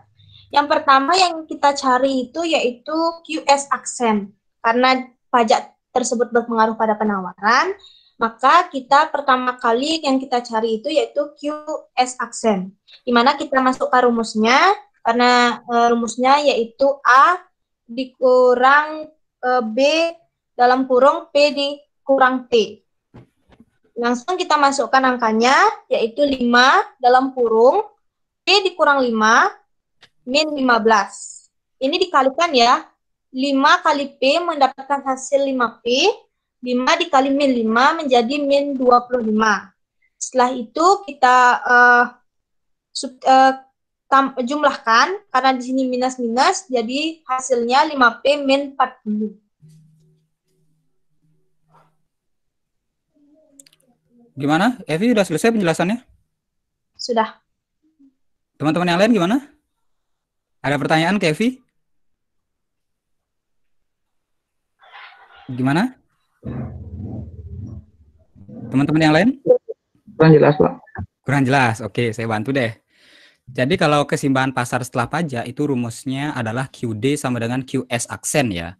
Yang pertama yang kita cari itu yaitu QS aksen karena pajak tersebut berpengaruh pada penawaran. Maka kita pertama kali yang kita cari itu yaitu QS aksen. di mana kita masukkan rumusnya, karena e, rumusnya yaitu A dikurang e, B dalam kurung P dikurang T. Langsung kita masukkan angkanya, yaitu 5 dalam kurung, P dikurang 5, min 15. Ini dikalikan ya, 5 kali P mendapatkan hasil 5P, 5 dikali min 5 menjadi min 25. Setelah itu kita uh, sub, uh, tam, jumlahkan, karena di sini minus-minus, jadi hasilnya 5P min 40. Gimana? Evi sudah selesai penjelasannya? Sudah. Teman-teman yang lain gimana? Ada pertanyaan ke Evi? Gimana? Teman-teman yang lain? Kurang jelas, Pak. Kurang jelas. Oke, saya bantu deh. Jadi kalau kesimbangan pasar setelah pajak itu rumusnya adalah QD sama dengan QS aksen ya.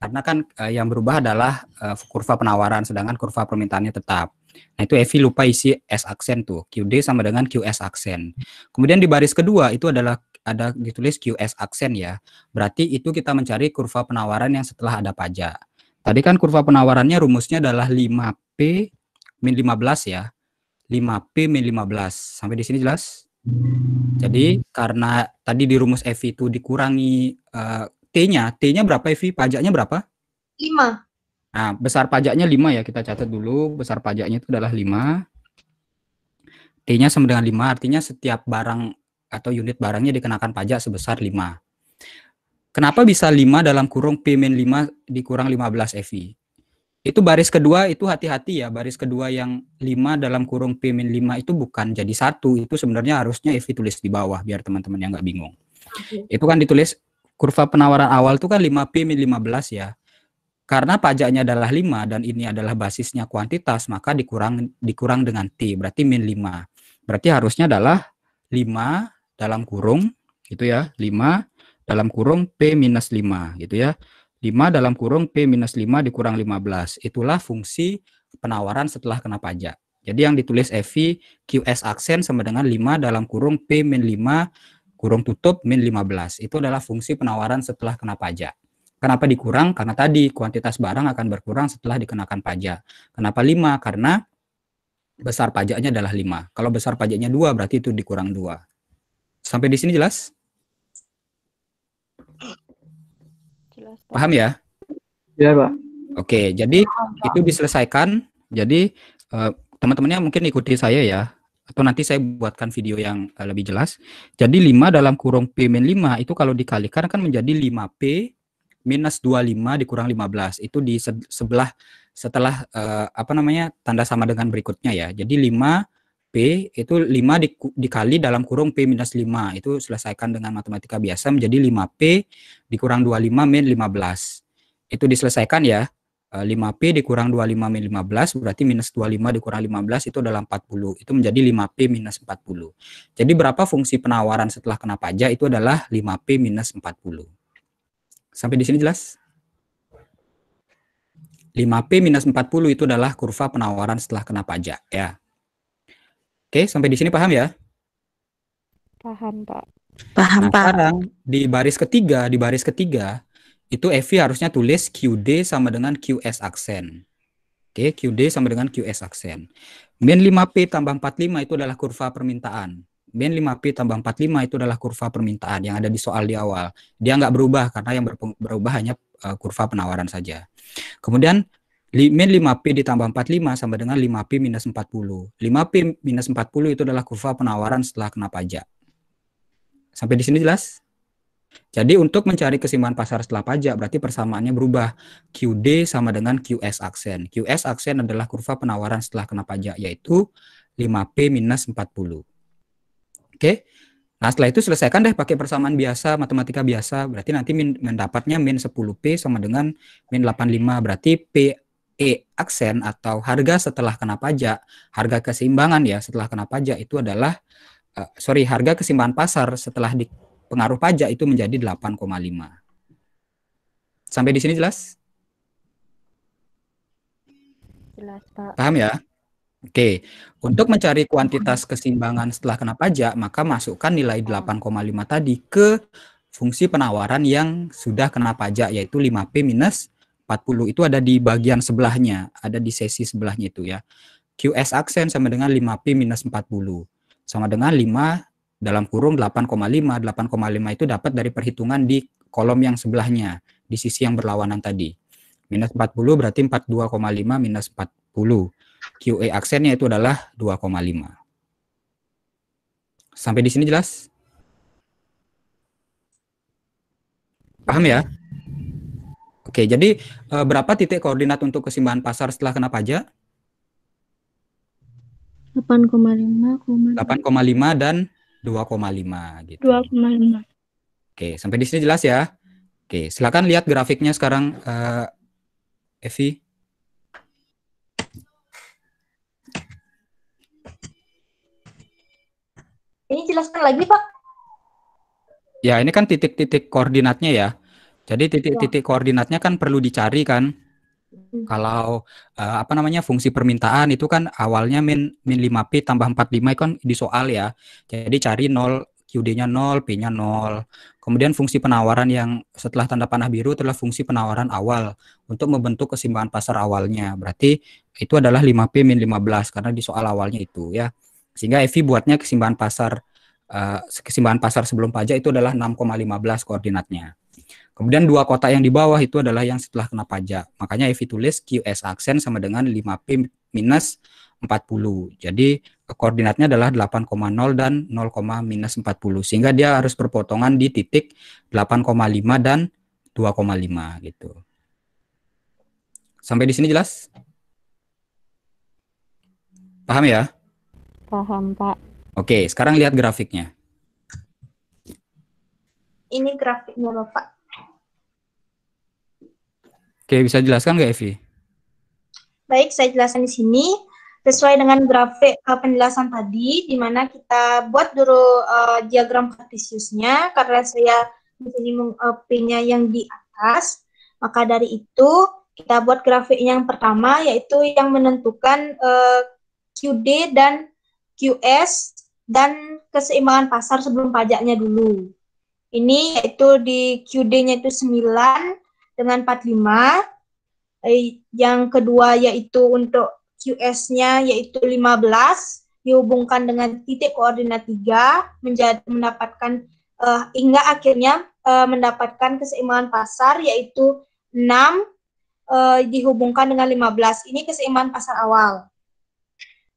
Karena kan eh, yang berubah adalah eh, kurva penawaran sedangkan kurva permintaannya tetap. Nah, itu Evi lupa isi S aksen tuh. QD sama dengan QS aksen. Kemudian di baris kedua itu adalah ada ditulis QS aksen ya. Berarti itu kita mencari kurva penawaran yang setelah ada pajak. Tadi kan kurva penawarannya rumusnya adalah 5P min 15 ya. 5P min 15. Sampai di sini jelas? Jadi karena tadi di rumus EV itu dikurangi uh, T-nya, T-nya berapa EV? Pajaknya berapa? 5. Nah, besar pajaknya 5 ya, kita catat dulu. Besar pajaknya itu adalah 5. T-nya sama dengan 5, artinya setiap barang atau unit barangnya dikenakan pajak sebesar 5. Kenapa bisa 5 dalam kurung P min 5 dikurang 15 EV? Itu baris kedua itu hati-hati ya, baris kedua yang lima dalam kurung P 5 itu bukan jadi satu, itu sebenarnya harusnya if ditulis di bawah biar teman-teman yang nggak bingung. Okay. Itu kan ditulis kurva penawaran awal itu kan 5P lima 15 ya. Karena pajaknya adalah 5 dan ini adalah basisnya kuantitas, maka dikurang dikurang dengan T, berarti min 5. Berarti harusnya adalah 5 dalam kurung itu ya, 5 dalam kurung P minus 5 gitu ya. 5 dalam kurung P-5 minus dikurang 15. Itulah fungsi penawaran setelah kena pajak. Jadi yang ditulis EV QS aksen sama dengan 5 dalam kurung P-5 kurung tutup min 15. Itu adalah fungsi penawaran setelah kena pajak. Kenapa dikurang? Karena tadi kuantitas barang akan berkurang setelah dikenakan pajak. Kenapa 5? Karena besar pajaknya adalah 5. Kalau besar pajaknya 2 berarti itu dikurang 2. Sampai di sini jelas? Paham ya? Iya Pak. Oke, jadi itu diselesaikan. Jadi eh, teman-temannya mungkin ikuti saya ya atau nanti saya buatkan video yang eh, lebih jelas. Jadi 5 dalam kurung P min 5 itu kalau dikalikan kan menjadi 5P minus 25 dikurang 15. Itu di sebelah setelah eh, apa namanya tanda sama dengan berikutnya ya. Jadi 5 P itu 5 di, dikali dalam kurung P minus 5 itu selesaikan dengan matematika biasa menjadi 5P dikurang 25 min 15 itu diselesaikan ya 5P eh, dikurang 25 min 15 berarti minus 25 dikurang 15 itu adalah 40 itu menjadi 5P minus 40 jadi berapa fungsi penawaran setelah kena pajak itu adalah 5P minus 40 sampai di sini jelas 5P minus 40 itu adalah kurva penawaran setelah kena pajak ya Oke, sampai di sini paham ya? Paham, Pak. Paham, nah, Pak. Sekarang di baris ketiga, di baris ketiga itu Evi harusnya tulis QD sama dengan QS aksen. Oke, QD sama dengan QS aksen. Min 5P tambah 45 itu adalah kurva permintaan. Min 5P tambah 45 itu adalah kurva permintaan yang ada di soal di awal. Dia nggak berubah karena yang berubah hanya eh, kurva penawaran saja. Kemudian min 5P ditambah 45 sama dengan 5P minus 40. 5P minus 40 itu adalah kurva penawaran setelah kena pajak. Sampai di sini jelas? Jadi untuk mencari kesimbangan pasar setelah pajak berarti persamaannya berubah. QD sama dengan QS aksen. QS aksen adalah kurva penawaran setelah kena pajak yaitu 5P minus 40. Oke? Nah setelah itu selesaikan deh pakai persamaan biasa, matematika biasa. Berarti nanti mendapatnya min 10P sama dengan min 85. Berarti P E aksen atau harga setelah kena pajak, harga keseimbangan ya setelah kena pajak itu adalah uh, sorry harga keseimbangan pasar setelah pengaruh pajak itu menjadi 8,5. Sampai di sini jelas? Jelas, Pak. Paham ya? Oke, untuk mencari kuantitas keseimbangan setelah kena pajak, maka masukkan nilai 8,5 tadi ke fungsi penawaran yang sudah kena pajak yaitu 5P minus 40 itu ada di bagian sebelahnya, ada di sesi sebelahnya itu ya. QS aksen sama dengan 5P minus 40. Sama dengan 5 dalam kurung 8,5. 8,5 itu dapat dari perhitungan di kolom yang sebelahnya, di sisi yang berlawanan tadi. Minus 40 berarti 42,5 minus 40. QE aksennya itu adalah 2,5. Sampai di sini jelas? Paham ya? Oke, jadi uh, berapa titik koordinat untuk kesimbangan pasar setelah kena pajak? 8,5 8,5 dan 2,5 gitu. 2,5. Oke, sampai di sini jelas ya? Oke, silakan lihat grafiknya sekarang uh, Evi. Ini jelaskan lagi, Pak. Ya, ini kan titik-titik koordinatnya ya. Jadi titik-titik iya. koordinatnya kan perlu dicari kan? Hmm. Kalau uh, apa namanya fungsi permintaan itu kan awalnya min min 5P tambah 45 itu kan di soal ya. Jadi cari 0 QD-nya 0, P-nya 0. Kemudian fungsi penawaran yang setelah tanda panah biru adalah fungsi penawaran awal untuk membentuk keseimbangan pasar awalnya. Berarti itu adalah 5P min 15 karena di soal awalnya itu ya. Sehingga EVI buatnya keseimbangan pasar uh, eh, keseimbangan pasar sebelum pajak itu adalah 6,15 koordinatnya. Kemudian dua kotak yang di bawah itu adalah yang setelah kena pajak. Makanya Evi tulis QS aksen sama dengan 5P minus 40. Jadi koordinatnya adalah 8,0 dan 0, minus 40. Sehingga dia harus berpotongan di titik 8,5 dan 2,5 gitu. Sampai di sini jelas? Paham ya? Paham, Pak. Oke, sekarang lihat grafiknya. Ini grafiknya, Bapak. Oke, bisa jelaskan nggak Evi? Baik, saya jelaskan di sini sesuai dengan grafik uh, penjelasan tadi, di mana kita buat dulu uh, diagram kartisiusnya karena saya di sini uh, yang di atas, maka dari itu kita buat grafik yang pertama, yaitu yang menentukan uh, QD dan QS dan keseimbangan pasar sebelum pajaknya dulu. Ini yaitu di QD-nya itu 9, dengan 45. Eh, yang kedua yaitu untuk QS-nya yaitu 15 dihubungkan dengan titik koordinat 3 menjadi mendapatkan uh, hingga akhirnya uh, mendapatkan keseimbangan pasar yaitu 6 uh, dihubungkan dengan 15. Ini keseimbangan pasar awal.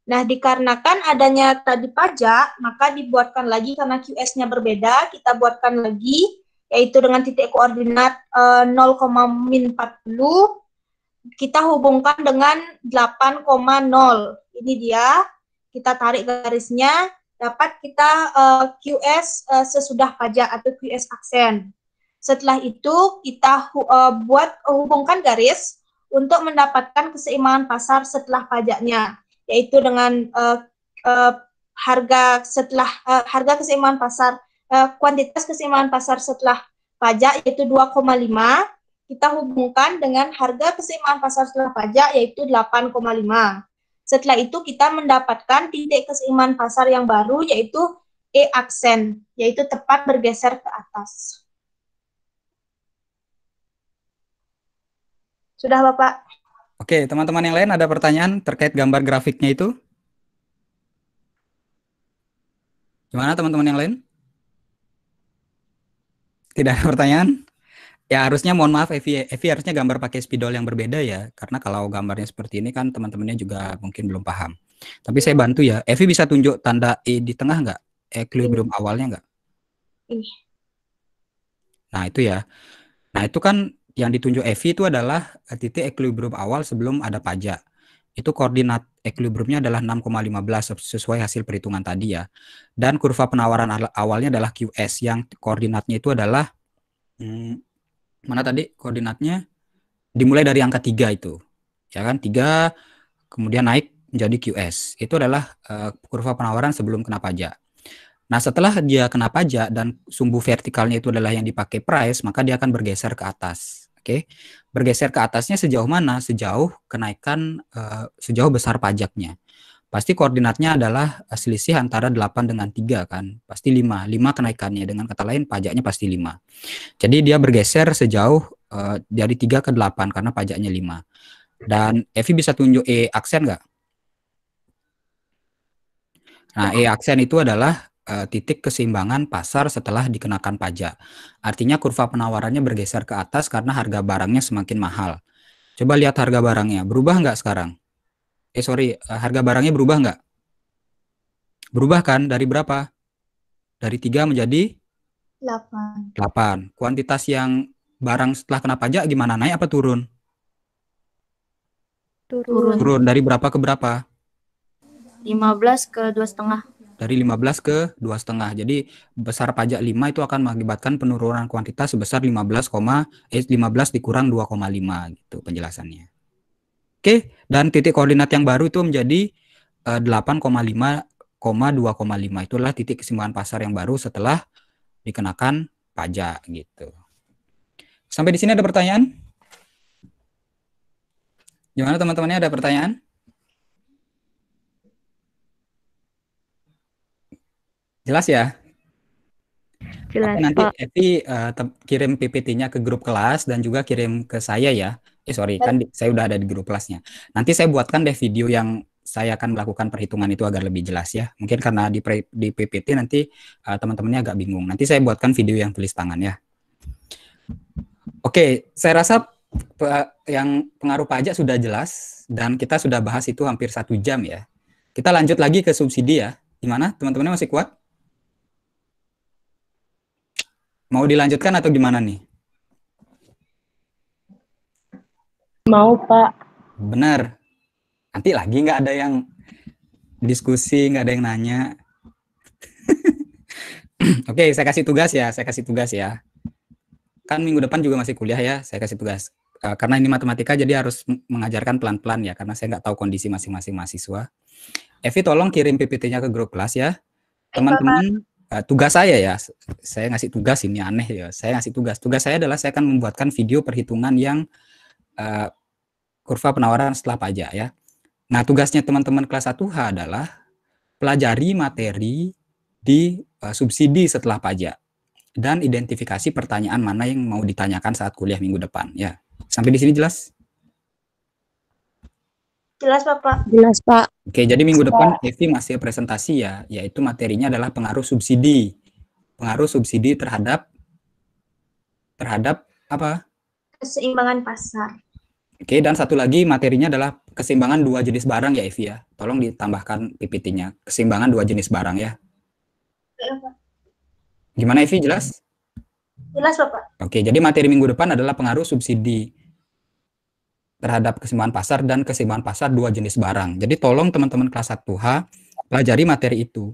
Nah, dikarenakan adanya tadi pajak, maka dibuatkan lagi karena QS-nya berbeda, kita buatkan lagi yaitu dengan titik koordinat eh, uh, 0,40 kita hubungkan dengan 8,0 ini dia kita tarik garisnya dapat kita uh, eh, QS uh, eh, sesudah pajak atau QS aksen setelah itu kita uh, buat uh, hubungkan garis untuk mendapatkan keseimbangan pasar setelah pajaknya yaitu dengan uh, uh, harga setelah uh, harga keseimbangan pasar Eh, kuantitas keseimbangan pasar setelah pajak yaitu 2,5 kita hubungkan dengan harga keseimbangan pasar setelah pajak yaitu 8,5. Setelah itu kita mendapatkan titik keseimbangan pasar yang baru yaitu E aksen, yaitu tepat bergeser ke atas. Sudah Bapak? Oke, teman-teman yang lain ada pertanyaan terkait gambar grafiknya itu? Gimana teman-teman yang lain? Tidak ada pertanyaan? Ya harusnya mohon maaf Evi, Evi harusnya gambar pakai spidol yang berbeda ya, karena kalau gambarnya seperti ini kan teman-temannya juga mungkin belum paham. Tapi saya iya. bantu ya, Evi bisa tunjuk tanda E di tengah nggak? Eh, equilibrium hmm. awalnya nggak? Nah itu ya. Nah itu kan yang ditunjuk Evi itu adalah titik equilibrium awal sebelum ada pajak itu koordinat equilibriumnya adalah 6,15 sesuai hasil perhitungan tadi ya. Dan kurva penawaran awalnya adalah QS yang koordinatnya itu adalah hmm, mana tadi koordinatnya dimulai dari angka 3 itu. Ya kan 3 kemudian naik menjadi QS. Itu adalah uh, kurva penawaran sebelum kena pajak. Nah, setelah dia kena pajak dan sumbu vertikalnya itu adalah yang dipakai price, maka dia akan bergeser ke atas. Oke. Okay? Bergeser ke atasnya sejauh mana? Sejauh kenaikan uh, sejauh besar pajaknya. Pasti koordinatnya adalah eh, selisih antara 8 dengan 3 kan. Pasti 5. 5 kenaikannya dengan kata lain pajaknya pasti 5. Jadi dia bergeser sejauh uh, dari 3 ke 8 karena pajaknya 5. Dan Evi bisa tunjuk E aksen nggak? Nah, E aksen itu adalah Eh, titik keseimbangan pasar setelah dikenakan pajak. Artinya kurva penawarannya bergeser ke atas karena harga barangnya semakin mahal. Coba lihat harga barangnya, berubah nggak sekarang? Eh sorry, eh, harga barangnya berubah nggak? Berubah kan dari berapa? Dari tiga menjadi 8. 8. Kuantitas yang barang setelah kena pajak gimana? Naik apa turun? Turun. Turun dari berapa ke berapa? 15 ke dua setengah dari 15 ke dua setengah. Jadi besar pajak 5 itu akan mengakibatkan penurunan kuantitas sebesar 15, eh, 15 dikurang 2,5 gitu penjelasannya. Oke, dan titik koordinat yang baru itu menjadi eh, 8,5 2,5 itulah titik kesimbangan pasar yang baru setelah dikenakan pajak gitu. Sampai di sini ada pertanyaan? Gimana teman-temannya ada pertanyaan? Jelas ya? Jelas, Oke, nanti Pak. Evi uh, kirim PPT-nya ke grup kelas dan juga kirim ke saya ya. Eh sorry, kan di, saya udah ada di grup kelasnya. Nanti saya buatkan deh video yang saya akan melakukan perhitungan itu agar lebih jelas ya. Mungkin karena di, pre, di PPT nanti uh, teman-temannya agak bingung. Nanti saya buatkan video yang tulis tangan ya. Oke, saya rasa pe yang pengaruh pajak sudah jelas dan kita sudah bahas itu hampir satu jam ya. Kita lanjut lagi ke subsidi ya. Gimana, teman-temannya masih kuat? Mau dilanjutkan atau gimana nih? Mau, Pak. Benar. Nanti lagi nggak ada yang diskusi, nggak ada yang nanya. Oke, saya kasih tugas ya, saya kasih tugas ya. Kan minggu depan juga masih kuliah ya, saya kasih tugas. Eh, karena ini matematika jadi harus mengajarkan pelan-pelan ya, karena saya nggak tahu kondisi masing-masing mahasiswa. Evi tolong kirim PPT-nya ke grup kelas ya. Teman-teman uh, tugas saya ya saya ngasih tugas ini aneh ya saya ngasih tugas tugas saya adalah saya akan membuatkan video perhitungan yang uh, kurva penawaran setelah pajak ya nah tugasnya teman-teman kelas 1H adalah pelajari materi di uh, subsidi setelah pajak dan identifikasi pertanyaan mana yang mau ditanyakan saat kuliah minggu depan ya sampai di sini jelas Jelas bapak Jelas Pak. Oke, jadi minggu depan Evi masih presentasi ya, yaitu materinya adalah pengaruh subsidi. Pengaruh subsidi terhadap terhadap apa? Keseimbangan pasar. Oke, dan satu lagi materinya adalah keseimbangan dua jenis barang ya Evi ya. Tolong ditambahkan PPT-nya, keseimbangan dua jenis barang ya. Iya, Gimana Evi jelas? Jelas Bapak. Oke, jadi materi minggu depan adalah pengaruh subsidi terhadap keseimbangan pasar dan keseimbangan pasar dua jenis barang. Jadi tolong teman-teman kelas 1H pelajari materi itu.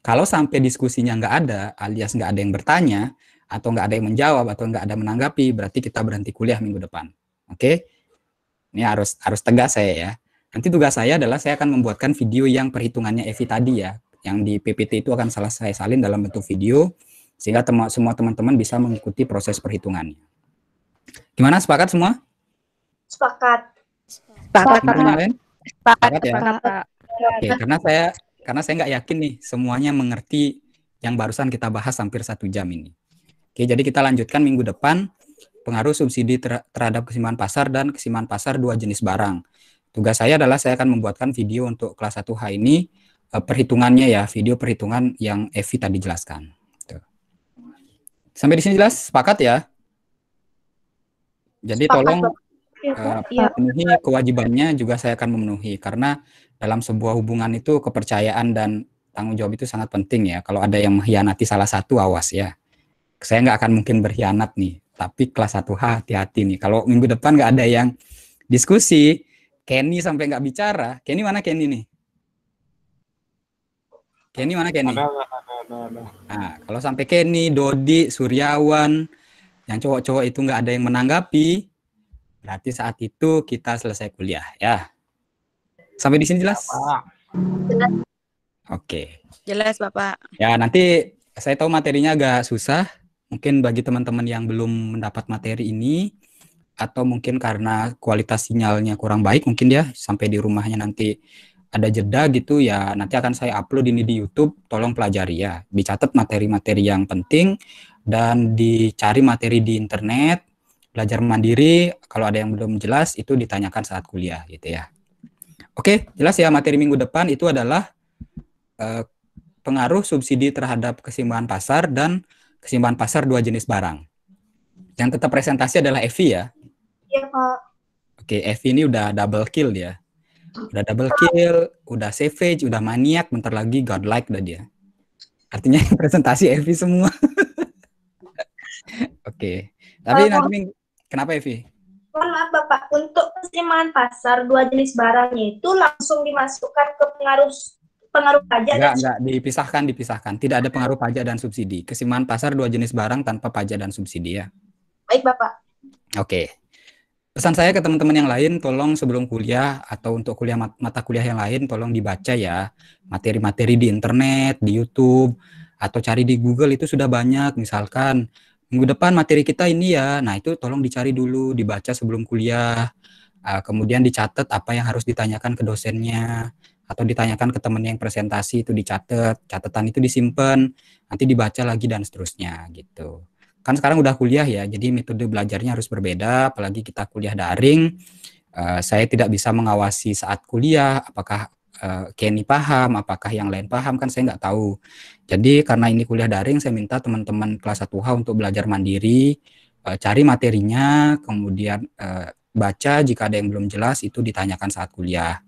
Kalau sampai diskusinya nggak ada, alias nggak ada yang bertanya, atau nggak ada yang menjawab, atau nggak ada yang menanggapi, berarti kita berhenti kuliah minggu depan. Oke? Ini harus harus tegas saya ya. Nanti tugas saya adalah saya akan membuatkan video yang perhitungannya Evi tadi ya. Yang di PPT itu akan salah saya salin dalam bentuk video, sehingga tem semua teman-teman bisa mengikuti proses perhitungannya. Gimana sepakat semua? Sepakat. Sepakat, Sepakat. Sepakat, ya. karena saya karena saya nggak yakin nih semuanya mengerti yang barusan kita bahas hampir satu jam ini. Oke, jadi kita lanjutkan minggu depan pengaruh subsidi ter terhadap kesimpangan pasar dan kesimpangan pasar dua jenis barang. Tugas saya adalah saya akan membuatkan video untuk kelas 1H ini eh, perhitungannya ya, video perhitungan yang Evi tadi jelaskan. Sampai di sini jelas? Sepakat ya? Jadi Sepakat. tolong uh, ya. kewajibannya juga saya akan memenuhi karena dalam sebuah hubungan itu kepercayaan dan tanggung jawab itu sangat penting ya. Kalau ada yang mengkhianati salah satu awas ya. Saya nggak akan mungkin berkhianat nih. Tapi kelas 1H hati-hati nih. Kalau minggu depan nggak ada yang diskusi, Kenny sampai nggak bicara. Kenny mana Kenny nih? Kenny mana Kenny? Nah, kalau sampai Kenny, Dodi, Suryawan, yang cowok-cowok itu nggak ada yang menanggapi, Berarti saat itu kita selesai kuliah ya. Sampai di sini jelas? Jelas. Iya, Oke. Jelas, Bapak. Ya, nanti saya tahu materinya agak susah. Mungkin bagi teman-teman yang belum mendapat materi ini atau mungkin karena kualitas sinyalnya kurang baik, mungkin dia ya, sampai di rumahnya nanti ada jeda gitu ya nanti akan saya upload ini di YouTube tolong pelajari ya dicatat materi-materi yang penting dan dicari materi di internet belajar mandiri kalau ada yang belum jelas itu ditanyakan saat kuliah gitu ya. Oke, jelas ya materi minggu depan itu adalah eh, pengaruh subsidi terhadap keseimbangan pasar dan keseimbangan pasar dua jenis barang. Yang tetap presentasi adalah Evi ya. Iya, Pak. Oke, Evi ini udah double kill dia. Udah double kill, udah savage, udah maniak, bentar lagi godlike udah dia. Artinya presentasi Evi semua. Oke. Tapi nanti minggu, Kenapa Evi? Mohon maaf Bapak, untuk keseimbangan pasar dua jenis barangnya itu langsung dimasukkan ke pengaruh pengaruh pajak. Enggak, dan... enggak, dipisahkan, dipisahkan. Tidak ada pengaruh pajak dan subsidi. Keseimbangan pasar dua jenis barang tanpa pajak dan subsidi ya. Baik Bapak. Oke. Pesan saya ke teman-teman yang lain, tolong sebelum kuliah atau untuk kuliah mat mata kuliah yang lain, tolong dibaca ya materi-materi di internet, di YouTube, atau cari di Google itu sudah banyak. Misalkan minggu depan materi kita ini ya. Nah, itu tolong dicari dulu, dibaca sebelum kuliah. Uh, kemudian dicatat apa yang harus ditanyakan ke dosennya atau ditanyakan ke temennya yang presentasi itu dicatat, catatan itu disimpan, nanti dibaca lagi dan seterusnya gitu. Kan sekarang udah kuliah ya, jadi metode belajarnya harus berbeda, apalagi kita kuliah daring. Uh, saya tidak bisa mengawasi saat kuliah, apakah uh, eh, Kenny paham, apakah yang lain paham kan saya nggak tahu. Jadi karena ini kuliah daring, saya minta teman-teman kelas 1H untuk belajar mandiri, uh, cari materinya, kemudian uh, baca jika ada yang belum jelas itu ditanyakan saat kuliah.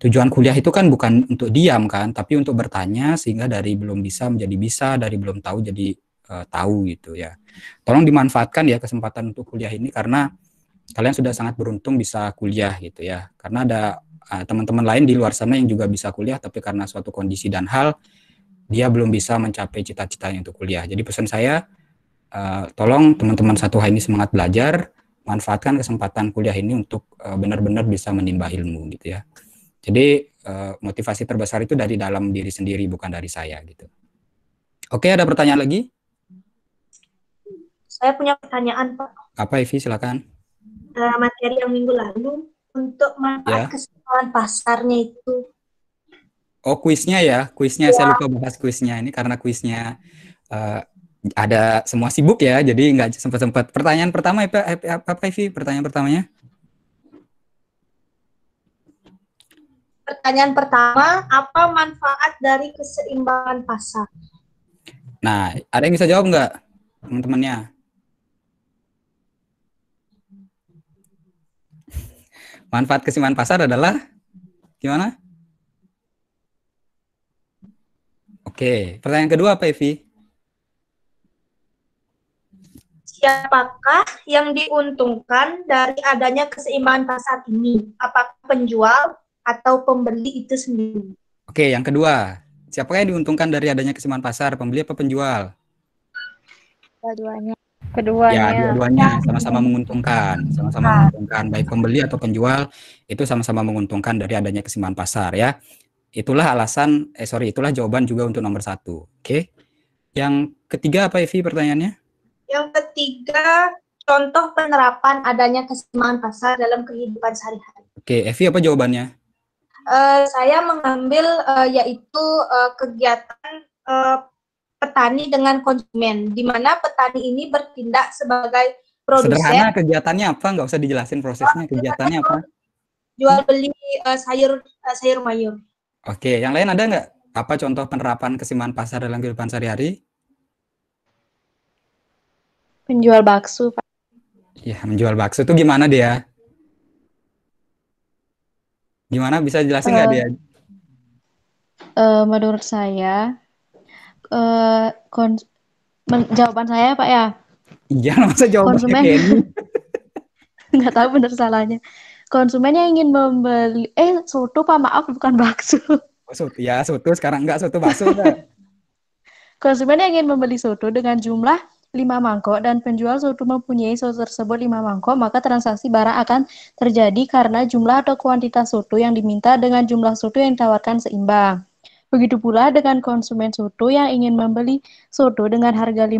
Tujuan kuliah itu kan bukan untuk diam kan, tapi untuk bertanya sehingga dari belum bisa menjadi bisa, dari belum tahu jadi uh, tahu gitu ya. Tolong dimanfaatkan ya kesempatan untuk kuliah ini karena kalian sudah sangat beruntung bisa kuliah gitu ya. Karena ada Ah, teman-teman lain di luar sana yang juga bisa kuliah tapi karena suatu kondisi dan hal dia belum bisa mencapai cita-citanya untuk kuliah. Jadi pesan saya uh, tolong teman-teman satu hari ini semangat belajar, manfaatkan kesempatan kuliah ini untuk uh, benar-benar bisa menimba ilmu gitu ya. Jadi uh, motivasi terbesar itu dari dalam diri sendiri bukan dari saya gitu. Oke, ada pertanyaan lagi? Saya punya pertanyaan, Pak. Apa Ivi? silakan. Uh, materi yang minggu lalu untuk manfaat ya. kesempatan pasarnya itu. Oh, kuisnya ya, kuisnya ya. saya lupa bahas kuisnya ini karena kuisnya uh, ada semua sibuk ya, jadi nggak sempat sempat. Pertanyaan pertama apa, apa Ivi? Pertanyaan pertamanya? Pertanyaan pertama, apa manfaat dari keseimbangan pasar? Nah, ada yang bisa jawab nggak teman-temannya? manfaat kesimpangan pasar adalah gimana? Oke, pertanyaan kedua apa Evi? Siapakah yang diuntungkan dari adanya keseimbangan pasar ini? Apakah penjual atau pembeli itu sendiri? Oke, yang kedua, siapakah yang diuntungkan dari adanya keseimbangan pasar, pembeli apa penjual? Keduanya keduanya. Ya, dua-duanya sama-sama menguntungkan, sama-sama nah. menguntungkan baik pembeli atau penjual itu sama-sama menguntungkan dari adanya kesimpangan pasar ya. Itulah alasan eh sorry itulah jawaban juga untuk nomor satu. Oke. Okay? Yang ketiga apa Evi pertanyaannya? Yang ketiga contoh penerapan adanya kesimpangan pasar dalam kehidupan sehari-hari. Oke, okay, Evi apa jawabannya? Uh, saya mengambil uh, yaitu uh, kegiatan uh, petani dengan konsumen, di mana petani ini bertindak sebagai produsen. Sederhana kegiatannya apa? Gak usah dijelasin prosesnya. Kegiatannya apa? Jual beli uh, eh, sayur uh, sayur mayur. Oke, yang lain ada nggak? Apa contoh penerapan kesimpan pasar dalam kehidupan sehari-hari? Penjual bakso, Pak. Ya, menjual bakso itu gimana dia? Gimana bisa jelasin nggak uh, dia? Uh, menurut saya, uh, eh, kons jawaban saya Pak ya? Iya, masa jawaban konsumen. nggak tahu benar salahnya. Konsumen yang ingin membeli eh soto Pak, maaf bukan bakso. Oh, soto ya, soto sekarang enggak soto bakso. Konsumen yang ingin membeli soto dengan jumlah lima mangkok dan penjual soto mempunyai soto tersebut lima mangkok, maka transaksi barang akan terjadi karena jumlah atau kuantitas soto yang diminta dengan jumlah soto yang ditawarkan seimbang. Begitu pula dengan konsumen soto yang ingin membeli soto dengan harga 5.000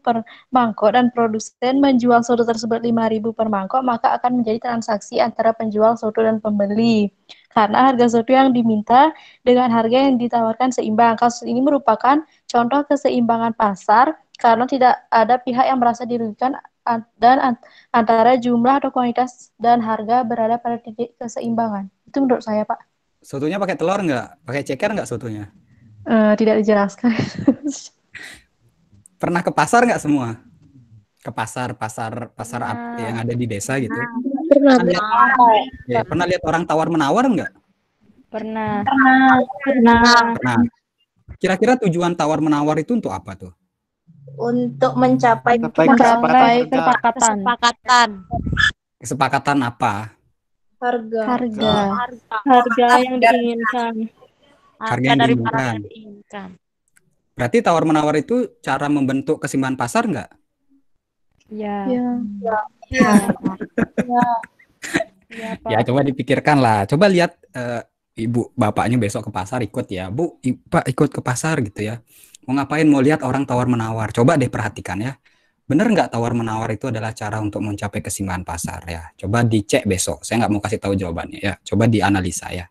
per mangkok dan produsen menjual soto tersebut 5.000 per mangkok, maka akan menjadi transaksi antara penjual soto dan pembeli. Karena harga soto yang diminta dengan harga yang ditawarkan seimbang. Kasus ini merupakan contoh keseimbangan pasar karena tidak ada pihak yang merasa dirugikan dan antara jumlah atau kualitas dan harga berada pada titik keseimbangan. Itu menurut saya, Pak. Sotonya pakai telur nggak? Pakai ceker nggak sotonya? Uh, tidak dijelaskan. Pernah ke pasar nggak semua? Ke pasar, pasar, pasar nah. yang ada di desa gitu. Nah. Pernah. Pernah kan lihat, ya, pernah lihat orang tawar menawar enggak Pernah. Pernah. Pernah. Kira-kira tujuan tawar menawar itu untuk apa tuh? Untuk mencapai, mencapai kesepakatan. kesepakatan. Kesepakatan apa? harga oh. harga harga, yang diinginkan harga, yang dari diinginkan berarti tawar menawar itu cara membentuk kesimbangan pasar nggak ya ya ya, ya. ya. ya, ya, ya coba dipikirkan lah coba lihat uh, ibu bapaknya besok ke pasar ikut ya bu pak ikut ke pasar gitu ya mau ngapain mau lihat orang tawar menawar coba deh perhatikan ya Bener nggak tawar-menawar itu adalah cara untuk mencapai kesimbangan pasar ya? Coba dicek besok. Saya nggak mau kasih tahu jawabannya ya. Coba dianalisa ya.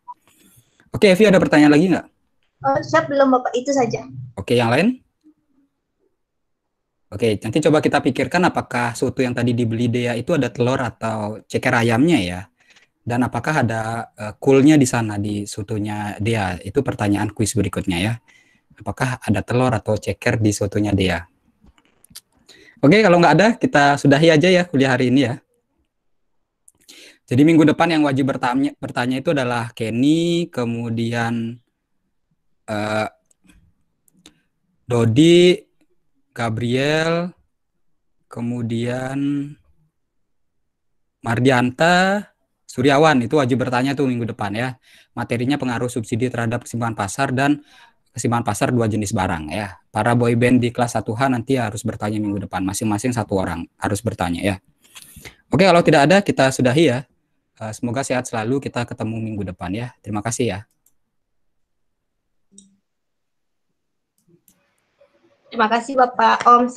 Oke, Evi ada pertanyaan lagi nggak? Oh, eh, saya belum Bapak, itu saja. Oke, yang lain? Oke, nanti coba kita pikirkan apakah soto yang tadi dibeli Dia itu ada telur atau ceker ayamnya ya. Dan apakah ada uh, di sana di sotonya Dia? Itu pertanyaan kuis berikutnya ya. Apakah ada telur atau ceker di sotonya Dia? Oke, kalau nggak ada, kita sudahi aja ya kuliah hari ini ya. Jadi minggu depan yang wajib bertanya, bertanya itu adalah Kenny, kemudian uh, Dodi, Gabriel, kemudian Mardianta, Suryawan itu wajib bertanya tuh minggu depan ya. Materinya pengaruh subsidi terhadap kesimpangan pasar dan kesimpangan pasar dua jenis barang ya. Para boyband di kelas 1H nanti harus bertanya minggu depan. Masing-masing satu orang harus bertanya ya. Oke, kalau tidak ada kita sudahi ya. Eh, semoga sehat selalu. Kita ketemu minggu depan ya. Terima kasih ya. Terima kasih Bapak Om.